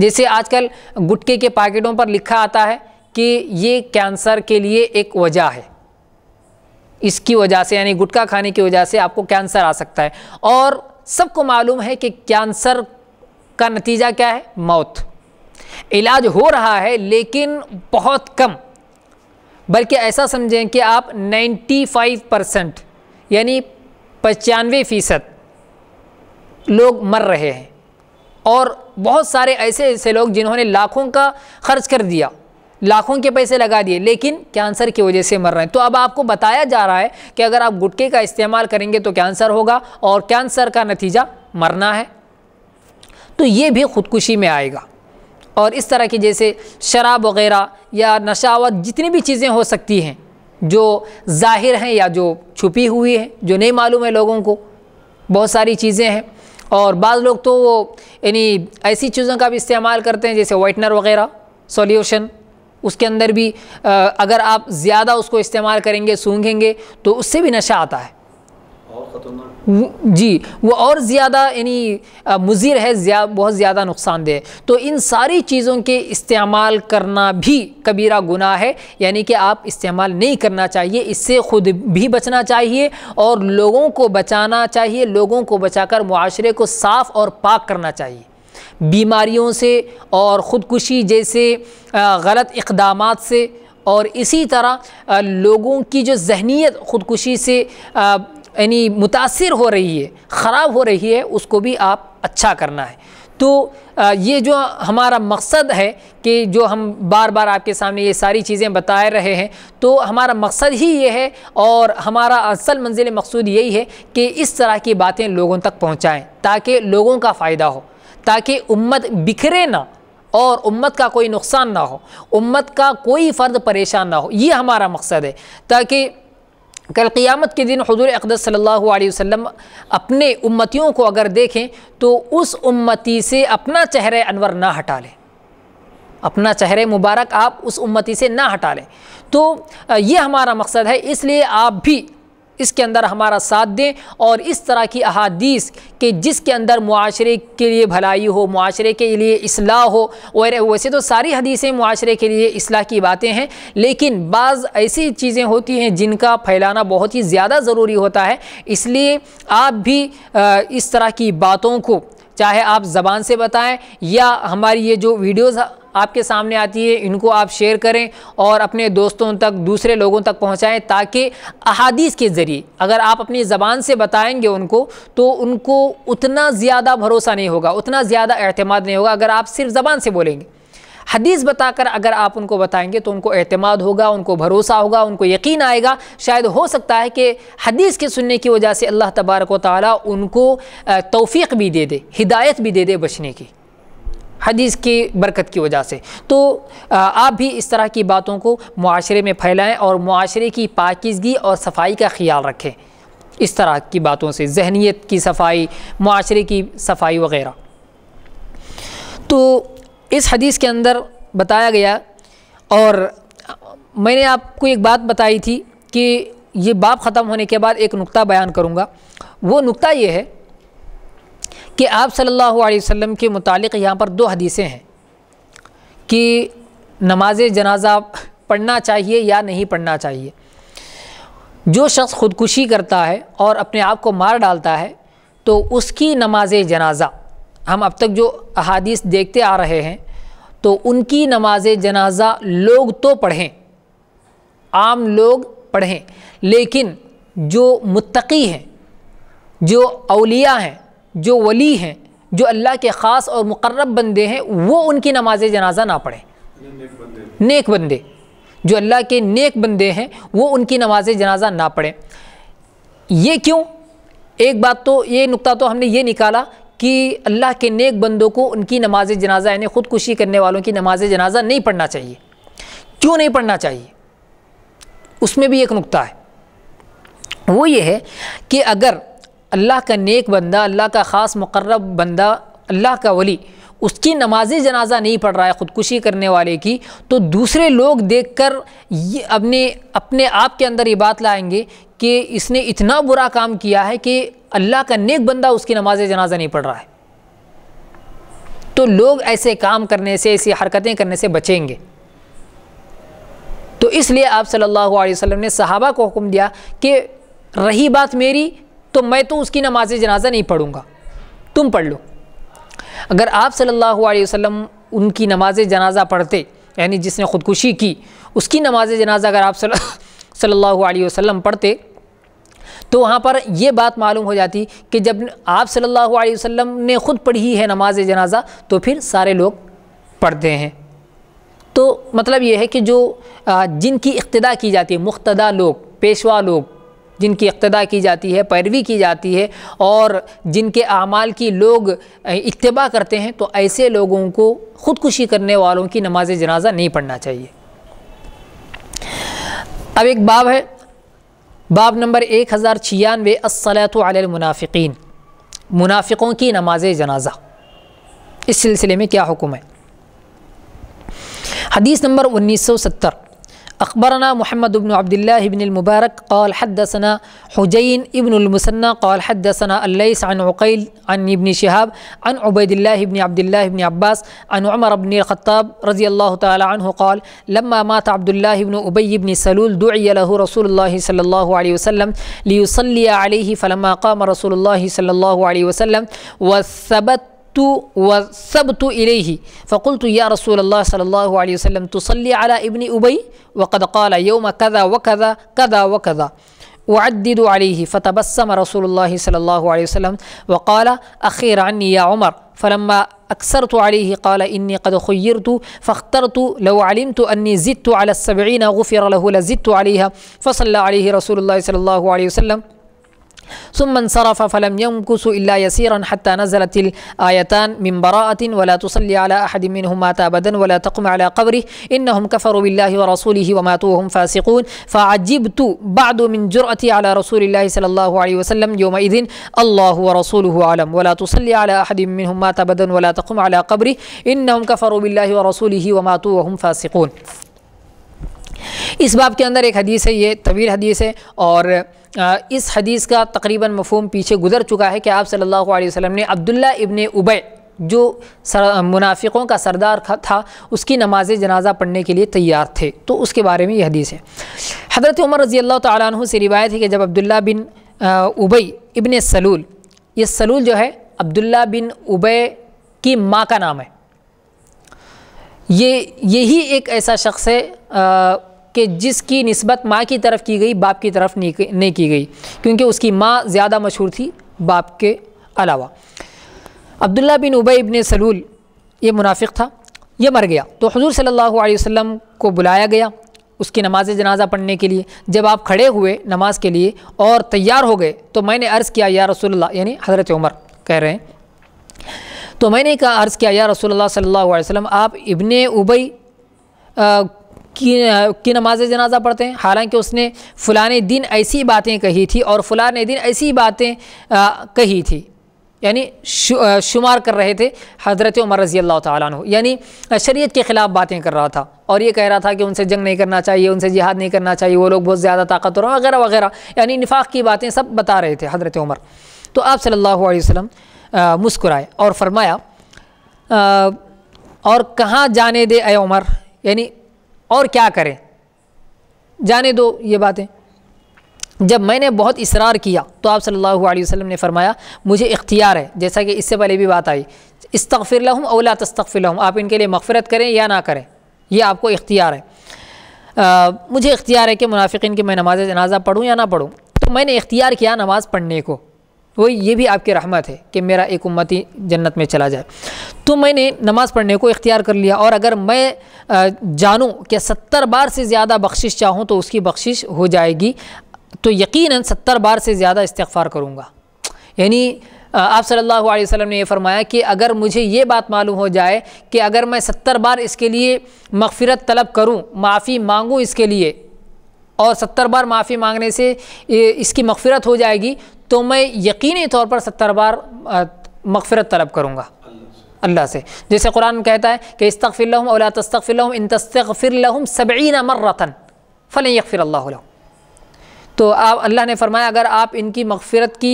जैसे आजकल गुटके के पैकेटों पर लिखा आता है कि ये कैंसर के लिए एक वजह है इसकी वजह से यानी गुटखा खाने की वजह से आपको कैंसर आ सकता है और सबको मालूम है कि कैंसर का नतीजा क्या है मौत इलाज हो रहा है लेकिन बहुत कम बल्कि ऐसा समझें कि आप 95 परसेंट यानी पचानवे फ़ीसद लोग मर रहे हैं और बहुत सारे ऐसे ऐसे लोग जिन्होंने लाखों का खर्च कर दिया लाखों के पैसे लगा दिए लेकिन कैंसर की वजह से मर रहे हैं तो अब आपको बताया जा रहा है कि अगर आप गुटके का इस्तेमाल करेंगे तो कैंसर होगा और कैंसर का नतीजा मरना है तो ये भी ख़ुदकुशी में आएगा और इस तरह की जैसे शराब वगैरह या नशावर जितनी भी चीज़ें हो सकती हैं जो ज़ाहिर हैं या जो छुपी हुई हैं जो नहीं मालूम है लोगों को बहुत सारी चीज़ें हैं और बाद लोग तो वो यानी ऐसी चीज़ों का भी इस्तेमाल करते हैं जैसे वाइटनर वगैरह सॉल्यूशन उसके अंदर भी अगर आप ज़्यादा उसको इस्तेमाल करेंगे सूंघेंगे तो उससे भी नशा आता है जी वो और ज़्यादा यानी मुज़िर है ज्या, बहुत ज़्यादा नुकसानदेह तो इन सारी चीज़ों के इस्तेमाल करना भी कबीरा गुनाह है यानी कि आप इस्तेमाल नहीं करना चाहिए इससे ख़ुद भी बचना चाहिए और लोगों को बचाना चाहिए लोगों को बचाकर माशरे को साफ़ और पाक करना चाहिए बीमारियों से और ख़ुदकुशी जैसे गलत इकदाम से और इसी तरह लोगों की जो जहनीत ख़ुदकुशी से यानी मुतासर हो रही है ख़राब हो रही है उसको भी आप अच्छा करना है तो ये जो हमारा मकसद है कि जो हम बार बार आपके सामने ये सारी चीज़ें बता रहे हैं तो हमारा मकसद ही ये है और हमारा असल मंजिल मकसूद यही है कि इस तरह की बातें लोगों तक पहुँचाएँ ताकि लोगों का फ़ायदा हो ताकि उम्मत बिखरे ना और उम्मत का कोई नुकसान ना हो उम्मत का कोई फ़र्द परेशान ना हो ये हमारा मकसद है ताकि कल क़ियामत के दिन हजूर अकदस सल्लल्लाहु अलैहि वसल्लम अपने उम्मतियों को अगर देखें तो उस उम्मती से अपना चेहरे अनवर ना हटा लें अपना चेहरे मुबारक आप उस उम्मती से ना हटा लें तो ये हमारा मकसद है इसलिए आप भी इसके अंदर हमारा साथ दें और इस तरह की अहादीस के जिसके अंदर माशरे के लिए भलाई हो माशरे के लिए असलाह हो और वैसे तो सारी हदीसें माशरे के लिए असलाह की बातें हैं लेकिन बाज़ ऐसी चीज़ें होती हैं जिनका फैलाना बहुत ही ज़्यादा ज़रूरी होता है इसलिए आप भी इस तरह की बातों को चाहे आप ज़बान से बताएं या हमारी ये जो वीडियोस आपके सामने आती है इनको आप शेयर करें और अपने दोस्तों तक दूसरे लोगों तक पहुँचाएँ ताकि अहादीस के ज़रिए अगर आप अपनी ज़बान से बताएँगे उनको तो उनको उतना ज़्यादा भरोसा नहीं होगा उतना ज़्यादा अहतमाद नहीं होगा अगर आप सिर्फ ज़बान से बोलेंगे हदीस बताकर अगर आप उनको बताएंगे तो उनको अहतमाद होगा उनको भरोसा होगा उनको यकीन आएगा शायद हो सकता है कि हदीस के सुनने की वजह से अल्लाह तबारक वाली उनको तोफ़ी भी दे दे हिदायत भी दे दे बचने की हदीस की बरकत की वजह से तो आप भी इस तरह की बातों को माशरे में फैलाएं और माशरे की पाकिजगी और सफाई का ख्याल रखें इस तरह की बातों से जहनीत की सफाई माशरे की सफाई वगैरह तो इस हदीस के अंदर बताया गया और मैंने आपको एक बात बताई थी कि ये बाप ख़त्म होने के बाद एक नुक्ता बयान करूँगा वो नुक्ता ये है कि आप सल्लल्लाहु अलैहि वसल्लम के मुतालिक यहाँ पर दो हदीसें हैं कि नमाज जनाजा पढ़ना चाहिए या नहीं पढ़ना चाहिए जो शख्स ख़ुदकुशी करता है और अपने आप को मार डालता है तो उसकी नमाज जनाजा हम अब तक जो अहादीस देखते आ रहे हैं तो उनकी नमाज जनाजा लोग तो पढ़ें आम लोग पढ़ें लेकिन जो मुत्तकी हैं जो अलिया हैं जो वली हैं जो अल्लाह के ख़ास और मुकर्रब बंदे हैं वो उनकी नमाज जनाजा ना पढ़ें नेक बंदे जो अल्लाह के नेक बंदे हैं वो उनकी नमाज जनाजा ना पढ़ें ये क्यों एक बात तो ये नुकता तो हमने ये निकाला कि अल्लाह के नेक बंदों को उनकी नमाज जनाजा यानी ख़ुदकुशी करने वालों की नमाज जनाजा नहीं पढ़ना चाहिए क्यों नहीं पढ़ना चाहिए उसमें भी एक नुकता है वो ये है कि अगर अल्लाह का नेक बंदा अल्लाह का ख़ास मकर्रब बंदा अल्लाह का वली उसकी नमाज जनाजा नहीं पढ़ रहा है ख़ुदकुशी करने वाले की तो दूसरे लोग देख कर ये अपने अपने आप के अंदर ये बात लाएंगे कि इसने इतना बुरा काम किया है कि अल्लाह का नेक बंदा उसकी नमाज जनाजा नहीं पढ़ रहा है तो लोग ऐसे काम करने से ऐसी हरकतें करने से बचेंगे तो इसलिए आप सल्लल्लाहु अलैहि वसल्लम ने सहाबा को हुक्म दिया कि रही बात मेरी तो मैं तो उसकी नमाज जनाजा नहीं पढ़ूँगा तुम पढ़ लो अगर आप सल्लल्लाहु अलैहि वसल्लम उनकी नमाज जनाजा पढ़ते यानी जिसने ख़ुदकुशी की उसकी नमाज जनाजा अगर आप सल्लल्लाहु अलैहि वसल्लम पढ़ते तो वहाँ पर यह बात मालूम हो जाती कि जब आप सल्लल्लाहु अलैहि वसल्लम ने ख़ुद पढ़ी है नमाज जनाजा तो फिर सारे लोग पढ़ते हैं तो मतलब ये है कि जो जिनकी इक्तदा की जाती है मुख्तदा लोग पेशवा लोग जिनकी इक्तदा की जाती है पैरवी की जाती है और जिनके अमाल की लोग इतबा करते हैं तो ऐसे लोगों को ख़ुदकुशी करने वालों की नमाज जनाजा नहीं पढ़ना चाहिए अब एक बाब है बाब नंबर एक हज़ार छियानवे असलातमनाफ़िन मुनाफ़िकों की नमाज जनाजा इस सिलसिले में क्या हुक्म है हदीस नंबर उन्नीस सौ सत्तर أخبرنا محمد بن عبد الله بن المبارك قال حدثنا حجين ابن المسنى قال حدثنا الليث عن عقيل عن ابن شهاب عن عبيد الله بن عبد الله بن عباس عن عمر بن الخطاب رضي الله تعالى عنه قال لما مات عبد الله بن أبي بن سلول دعي له رسول الله صلى الله عليه وسلم ليصلي عليه فلما قام رسول الله صلى الله عليه وسلم وثبت وسبت إليه فقلت يا رسول الله صلى الله عليه وسلم تصلي على ابن أبي وقد قال يوم كذا وكذا كذا وكذا أعدد عليه فتبسم رسول الله صلى الله عليه وسلم وقال أخير عني يا عمر فلما أكسرت عليه قال إني قد خيرت فاخترت لو علمت أني زدت على السبعين غفر له لزدت عليها فصلى عليه رسول الله صلى الله عليه وسلم ثم انصرف فلم يمكث إلا يسيرا حتى نزلت الآيتان من براءة ولا تصلي على أحد منهم مات أبدا ولا تقم على قبره إنهم كفروا بالله ورسوله وماتوا وهم فاسقون فعجبت بعد من جرأتي على رسول الله صلى الله عليه وسلم يومئذ الله ورسوله أعلم ولا تصلي على أحد منهم مات أبدا ولا تقم على قبره إنهم كفروا بالله ورسوله وماتوا وهم فاسقون اس باب کے اندر ایک إيه حدیث ہے یہ إيه طویل حدیث ہے إيه، اور इस हदीस का तकरीबन मफहम पीछे गुजर चुका है कि आप सल्लल्लाहु अलैहि वसल्लम ने अब्दुल्ला इबन उबै जो मुनाफिकों का सरदार था उसकी नमाज जनाजा पढ़ने के लिए तैयार थे तो उसके बारे में यह हदीस है हज़रत उमर रज़ी अल्लाह तु से रिवायत है कि जब अब्दुल्ला बिन उबई इबन सलूल ये सलूल जो है अब्दुल्ला बिन उबै की माँ का नाम है ये यही एक ऐसा शख्स है कि जिसकी नस्बत माँ की तरफ की गई बाप की तरफ नहीं की गई क्योंकि उसकी माँ ज़्यादा मशहूर थी बाप के अलावा अब्दुल्ला बिन उबई इबन सलूल ये मुनाफिक था ये मर गया तो हजूर सल्ला वसम को बुलाया गया उसकी नमाज जनाजा पढ़ने के लिए जब आप खड़े हुए नमाज के लिए और तैयार हो गए तो मैंने अर्ज़ किया या रसोल्ला यानी हज़रत उमर कह रहे हैं तो मैंने कहा अर्ज़ किया या रसोल्ला सल्ला वसम आप इबन उबई की की नमाज जनाजा पढ़ते हैं हालांकि उसने फ़लाँ दिन ऐसी बातें कही थी और फ़लाने दिन ऐसी बातें कही थी यानी शु, शुमार कर रहे थे हज़रत उमर रज़ी अल्लाह तु यानी शरीयत के ख़िलाफ़ बातें कर रहा था और ये कह रहा था कि उनसे जंग नहीं करना चाहिए उनसे जिहाद नहीं करना चाहिए वो लोग बहुत ज़्यादा ताकतवर हैं वगैरह वगैरह यानी निफाक़ की बातें सब बता रहे थे हज़रत उमर तो आप सल्लल्लाहु अलैहि वसल्लम मुस्कुराए और फरमाया और कहाँ जाने दे ए उमर यानी और क्या करें जाने दो ये बातें जब मैंने बहुत इसरार किया तो आप सल्लल्लाहु अलैहि वसल्लम ने फरमाया मुझे इख्तियार है जैसा कि इससे पहले भी बात आई इस्तफ़िर लहम अवला तस्तफ़िर लहम आप इनके लिए मफ़रत करें या ना करें यह आपको इख्तियार है आ, मुझे इख्तियार है कि मुनाफिक की मैं नमाज जनाजा पढ़ूँ या ना पढ़ूँ तो मैंने इख्तियार किया नमाज़ पढ़ने को वो ये भी आपकी रहमत है कि मेरा एक उम्मती जन्नत में चला जाए तो मैंने नमाज़ पढ़ने को इख्तियार कर लिया और अगर मैं जानूँ कि सत्तर बार से ज़्यादा बख्शिश चाहूँ तो उसकी बख्शिश हो जाएगी तो यकीनन सत्तर बार से ज़्यादा इस्तफ़ार करूँगा यानी आप सल्लल्लाहु अलैहि वसल्लम ने यह फ़रमाया कि अगर मुझे ये बात मालूम हो जाए कि अगर मैं सत्तर बार इसके लिए मगफ़रत तलब करूँ माफ़ी मांगूँ इसके लिए और सत्तर बार माफ़ी मांगने से इसकी मगफ़रत हो जाएगी तो मैं यकीनी तौर पर सत्तर बार मगफरत तलब करूँगा अल्लाह से जैसे कुरान कहता है कि इस्तफ़िल अला तस्तफ़िर इन तस्तफ़िर सबीन रतन फ़ल यकफ़िर अल्लाह तो आप अल्लाह ने फरमाया अगर आप इनकी मगफरत की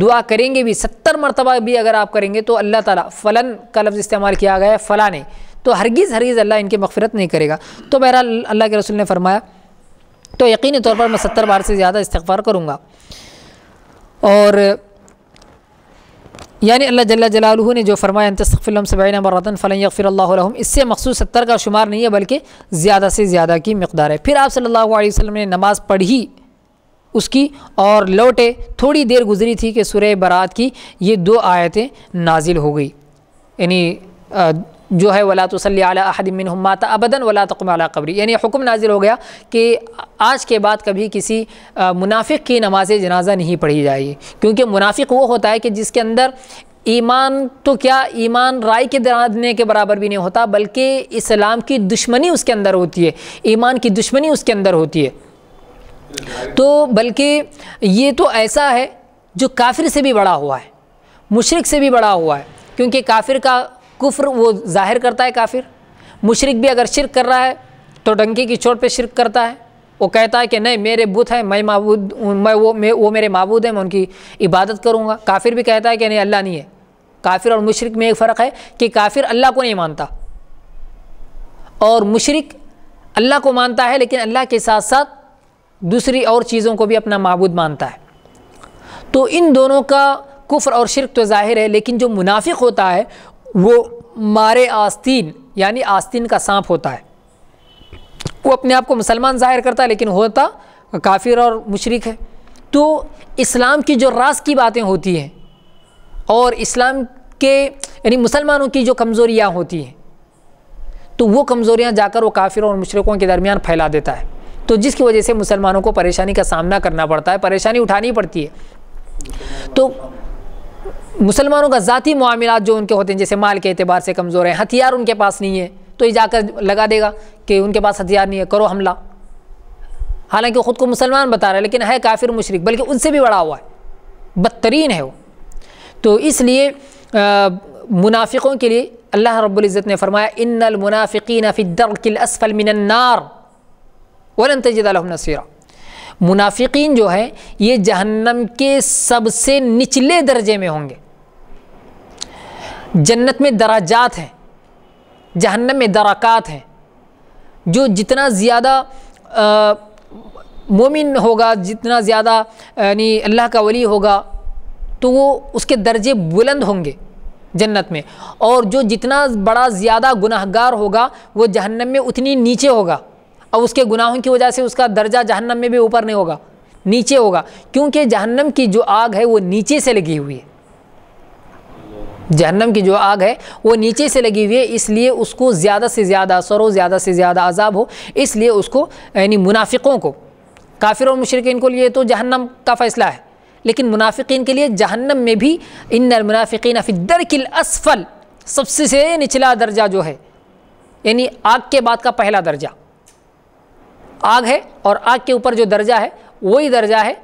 दुआ करेंगे भी सत्तर मरतबा भी अगर आप करेंगे तो अल्लाह ताला फ़लन का लफ्ज़ इस्तेमाल किया गया है फ़लाने तो हरगिज़ हरगिज़ अल्लाह इनकी मगफरत नहीं करेगा तो बहरहाल अल्लाह के रसूल ने फरमाया तो यकीनी तौर पर मैं सत्तर बार से ज़्यादा इस्तफ़ार करूँगा और यानी अल्लाह जल्ला जलालू ने जो फरमाया तस्फ़िलम सबैन मरतन फ़लन यफ़िरम इससे मखसूस सत्तर का शुमार नहीं है बल्कि ज़्यादा से ज़्यादा की मकदार है फिर आप सल्लल्लाहु अलैहि वसल्लम ने नमाज़ पढ़ी उसकी और लौटे थोड़ी देर गुजरी थी कि सुरह बारात की ये दो आयतें नाजिल हो गई यानी जो है वला तसली अलादिमिन माता अबदन वला तकम अला कबरी यानी हुक्म नाजिल हो गया कि आज के बाद कभी किसी मुनाफिक की नमाज जनाजा नहीं पढ़ी जाएगी क्योंकि मुनाफिक वो होता है कि जिसके अंदर ईमान तो क्या ईमान राय के दराने के बराबर भी नहीं होता बल्कि इस्लाम की दुश्मनी उसके अंदर होती है ईमान की दुश्मनी उसके अंदर होती है तो बल्कि ये तो ऐसा है जो काफिर से भी बड़ा हुआ है मुशरक से भी बड़ा हुआ है क्योंकि काफिर का कुफ्र वो ज़ाहिर करता है काफिर मुशरक भी अगर शिरक कर रहा है तो डंकी की चोट पे शिरक करता है वो कहता है कि नहीं मेरे बुत हैं मैं मबूद मैं वो मैं वो मेरे मबूद हैं मैं उनकी इबादत करूँगा काफिर भी कहता है कि नहीं अल्लाह नहीं है काफिर और मशरक में एक फ़र्क है कि काफिर अल्लाह को नहीं मानता और मशरक अल्लाह को मानता है लेकिन अल्लाह के साथ साथ दूसरी और चीज़ों को भी अपना मबूद मानता है तो इन दोनों का कुफ्र और शिरक तो ज़ाहिर है लेकिन जो मुनाफिक होता है वो मारे आस्तीन यानी आस्तीन का सांप होता है वो अपने आप को मुसलमान जाहिर करता है लेकिन होता काफिर और मशरक है तो इस्लाम की जो रास की बातें होती हैं और इस्लाम के यानी मुसलमानों की जो कमज़ोरियाँ होती हैं तो वो कमज़ोरियाँ जाकर वो काफिरों और मुशरकों के दरमियान फैला देता है तो जिसकी वजह से मुसलमानों को परेशानी का सामना करना पड़ता है परेशानी उठानी पड़ती है तो मुसलमानों का ज़ाती मामला जो उनके होते हैं जैसे माल के अतबार से कमज़ोर हैं हथियार उनके पास नहीं है तो ये जाकर लगा देगा कि उनके पास हथियार नहीं है करो हमला हालांकि वो ख़ुद को मुसलमान बता रहा है लेकिन है काफिर मशरक बल्कि उनसे भी बड़ा हुआ है बदतरीन है वो तो इसलिए मुनाफिकों के लिए अल्लाह रब्ज़त ने फरमाया इन मुनाफ़िकीन फ़िदरकिलसफ़ल मिनन्नार वलन तजद नसीरा मुनाफिकीन जो है ये जहन्नम के सबसे निचले दर्जे में होंगे जन्नत में दराजात हैं जहन्नम में दराकात हैं जो जितना ज़्यादा मोमिन होगा जितना ज़्यादा यानी अल्लाह का वली होगा तो वो उसके दर्जे बुलंद होंगे जन्नत में और जो जितना बड़ा ज़्यादा गुनाहगार होगा वो जहन्नम में उतनी नीचे होगा और उसके गुनाहों की वजह से उसका दर्जा जहन्नम में भी ऊपर नहीं होगा नीचे होगा क्योंकि जहन्नम की जो आग है वो नीचे से लगी हुई है जहन्नम की जो आग है वो नीचे से लगी हुई है इसलिए उसको ज़्यादा से ज़्यादा असर हो ज़्यादा से ज़्यादा अजाब हो इसलिए उसको यानी मुनाफिकों को काफिर और मुशरकिन को लिए तो जहन्नम का फ़ैसला है लेकिन मुनाफिकीन के लिए जहन्नम में भी इन मुनाफिकीन अफिदर किल असफल सबसे से निचला दर्जा जो है यानी आग के बाद का पहला दर्जा आग है और आग के ऊपर जो दर्जा है वही दर्जा है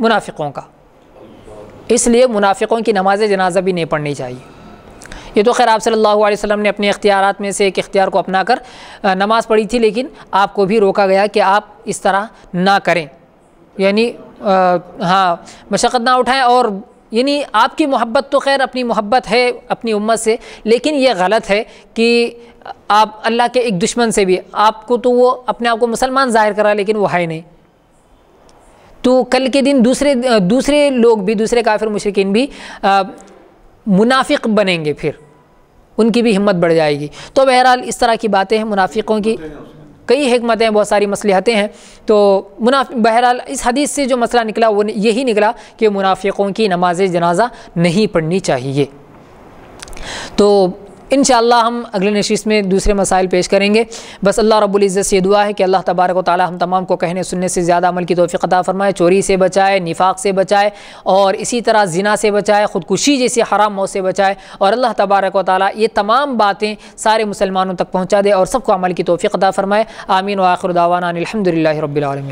मुनाफिकों का इसलिए मुनाफिकों की नमाज जनाजा भी नहीं पढ़नी चाहिए ये तो खैर आप सल्लल्लाहु अलैहि वसल्लम ने अपने इख्तियार में से एक इख्तियार को अपना कर नमाज़ पढ़ी थी लेकिन आपको भी रोका गया कि आप इस तरह ना करें यानी हाँ मशक्क़त ना उठाएं और यानी आपकी मोहब्बत तो खैर अपनी मोहब्बत है अपनी उम्मत से लेकिन ये गलत है कि आप अल्लाह के एक दुश्मन से भी आपको तो वो अपने आप को मुसलमान ज़ाहिर करा लेकिन वो है नहीं तो कल के दिन दूसरे दूसरे लोग भी दूसरे काफिर मुशरकिन भी मुनाफिक बनेंगे फिर उनकी भी हिम्मत बढ़ जाएगी तो बहरहाल इस तरह की बातें हैं मुनाफिकों की कई हमतें बहुत सारी मसलहतें हैं तो मुनाफ बहरहाल इस हदीस से जो मसला निकला वो यही निकला कि मुनाफिकों की नमाज जनाजा नहीं पढ़नी चाहिए तो इन हम अगले नशीस में दूसरे मसाइल पेश करेंगे बस अल्लाह इज़्ज़त से दुआ है कि अल्लाह तबारक ताली हम तमाम को कहने सुनने से ज़्यादा अमल की तोफ़ी अता फ़रमाए चोरी से बचाए निफाक से बचाए और इसी तरह जिना से बचाए ख़ुदकुशी जैसे हराम मौत से बचाए और अल्लाह तबारक ताली ये तमाम बातें सारे मुसलमानों तक पहुँचा दे और सबको अमल की तोफ़ी अता फ़रमाए आमीन वाखिर दावाना अलहमदिल्ला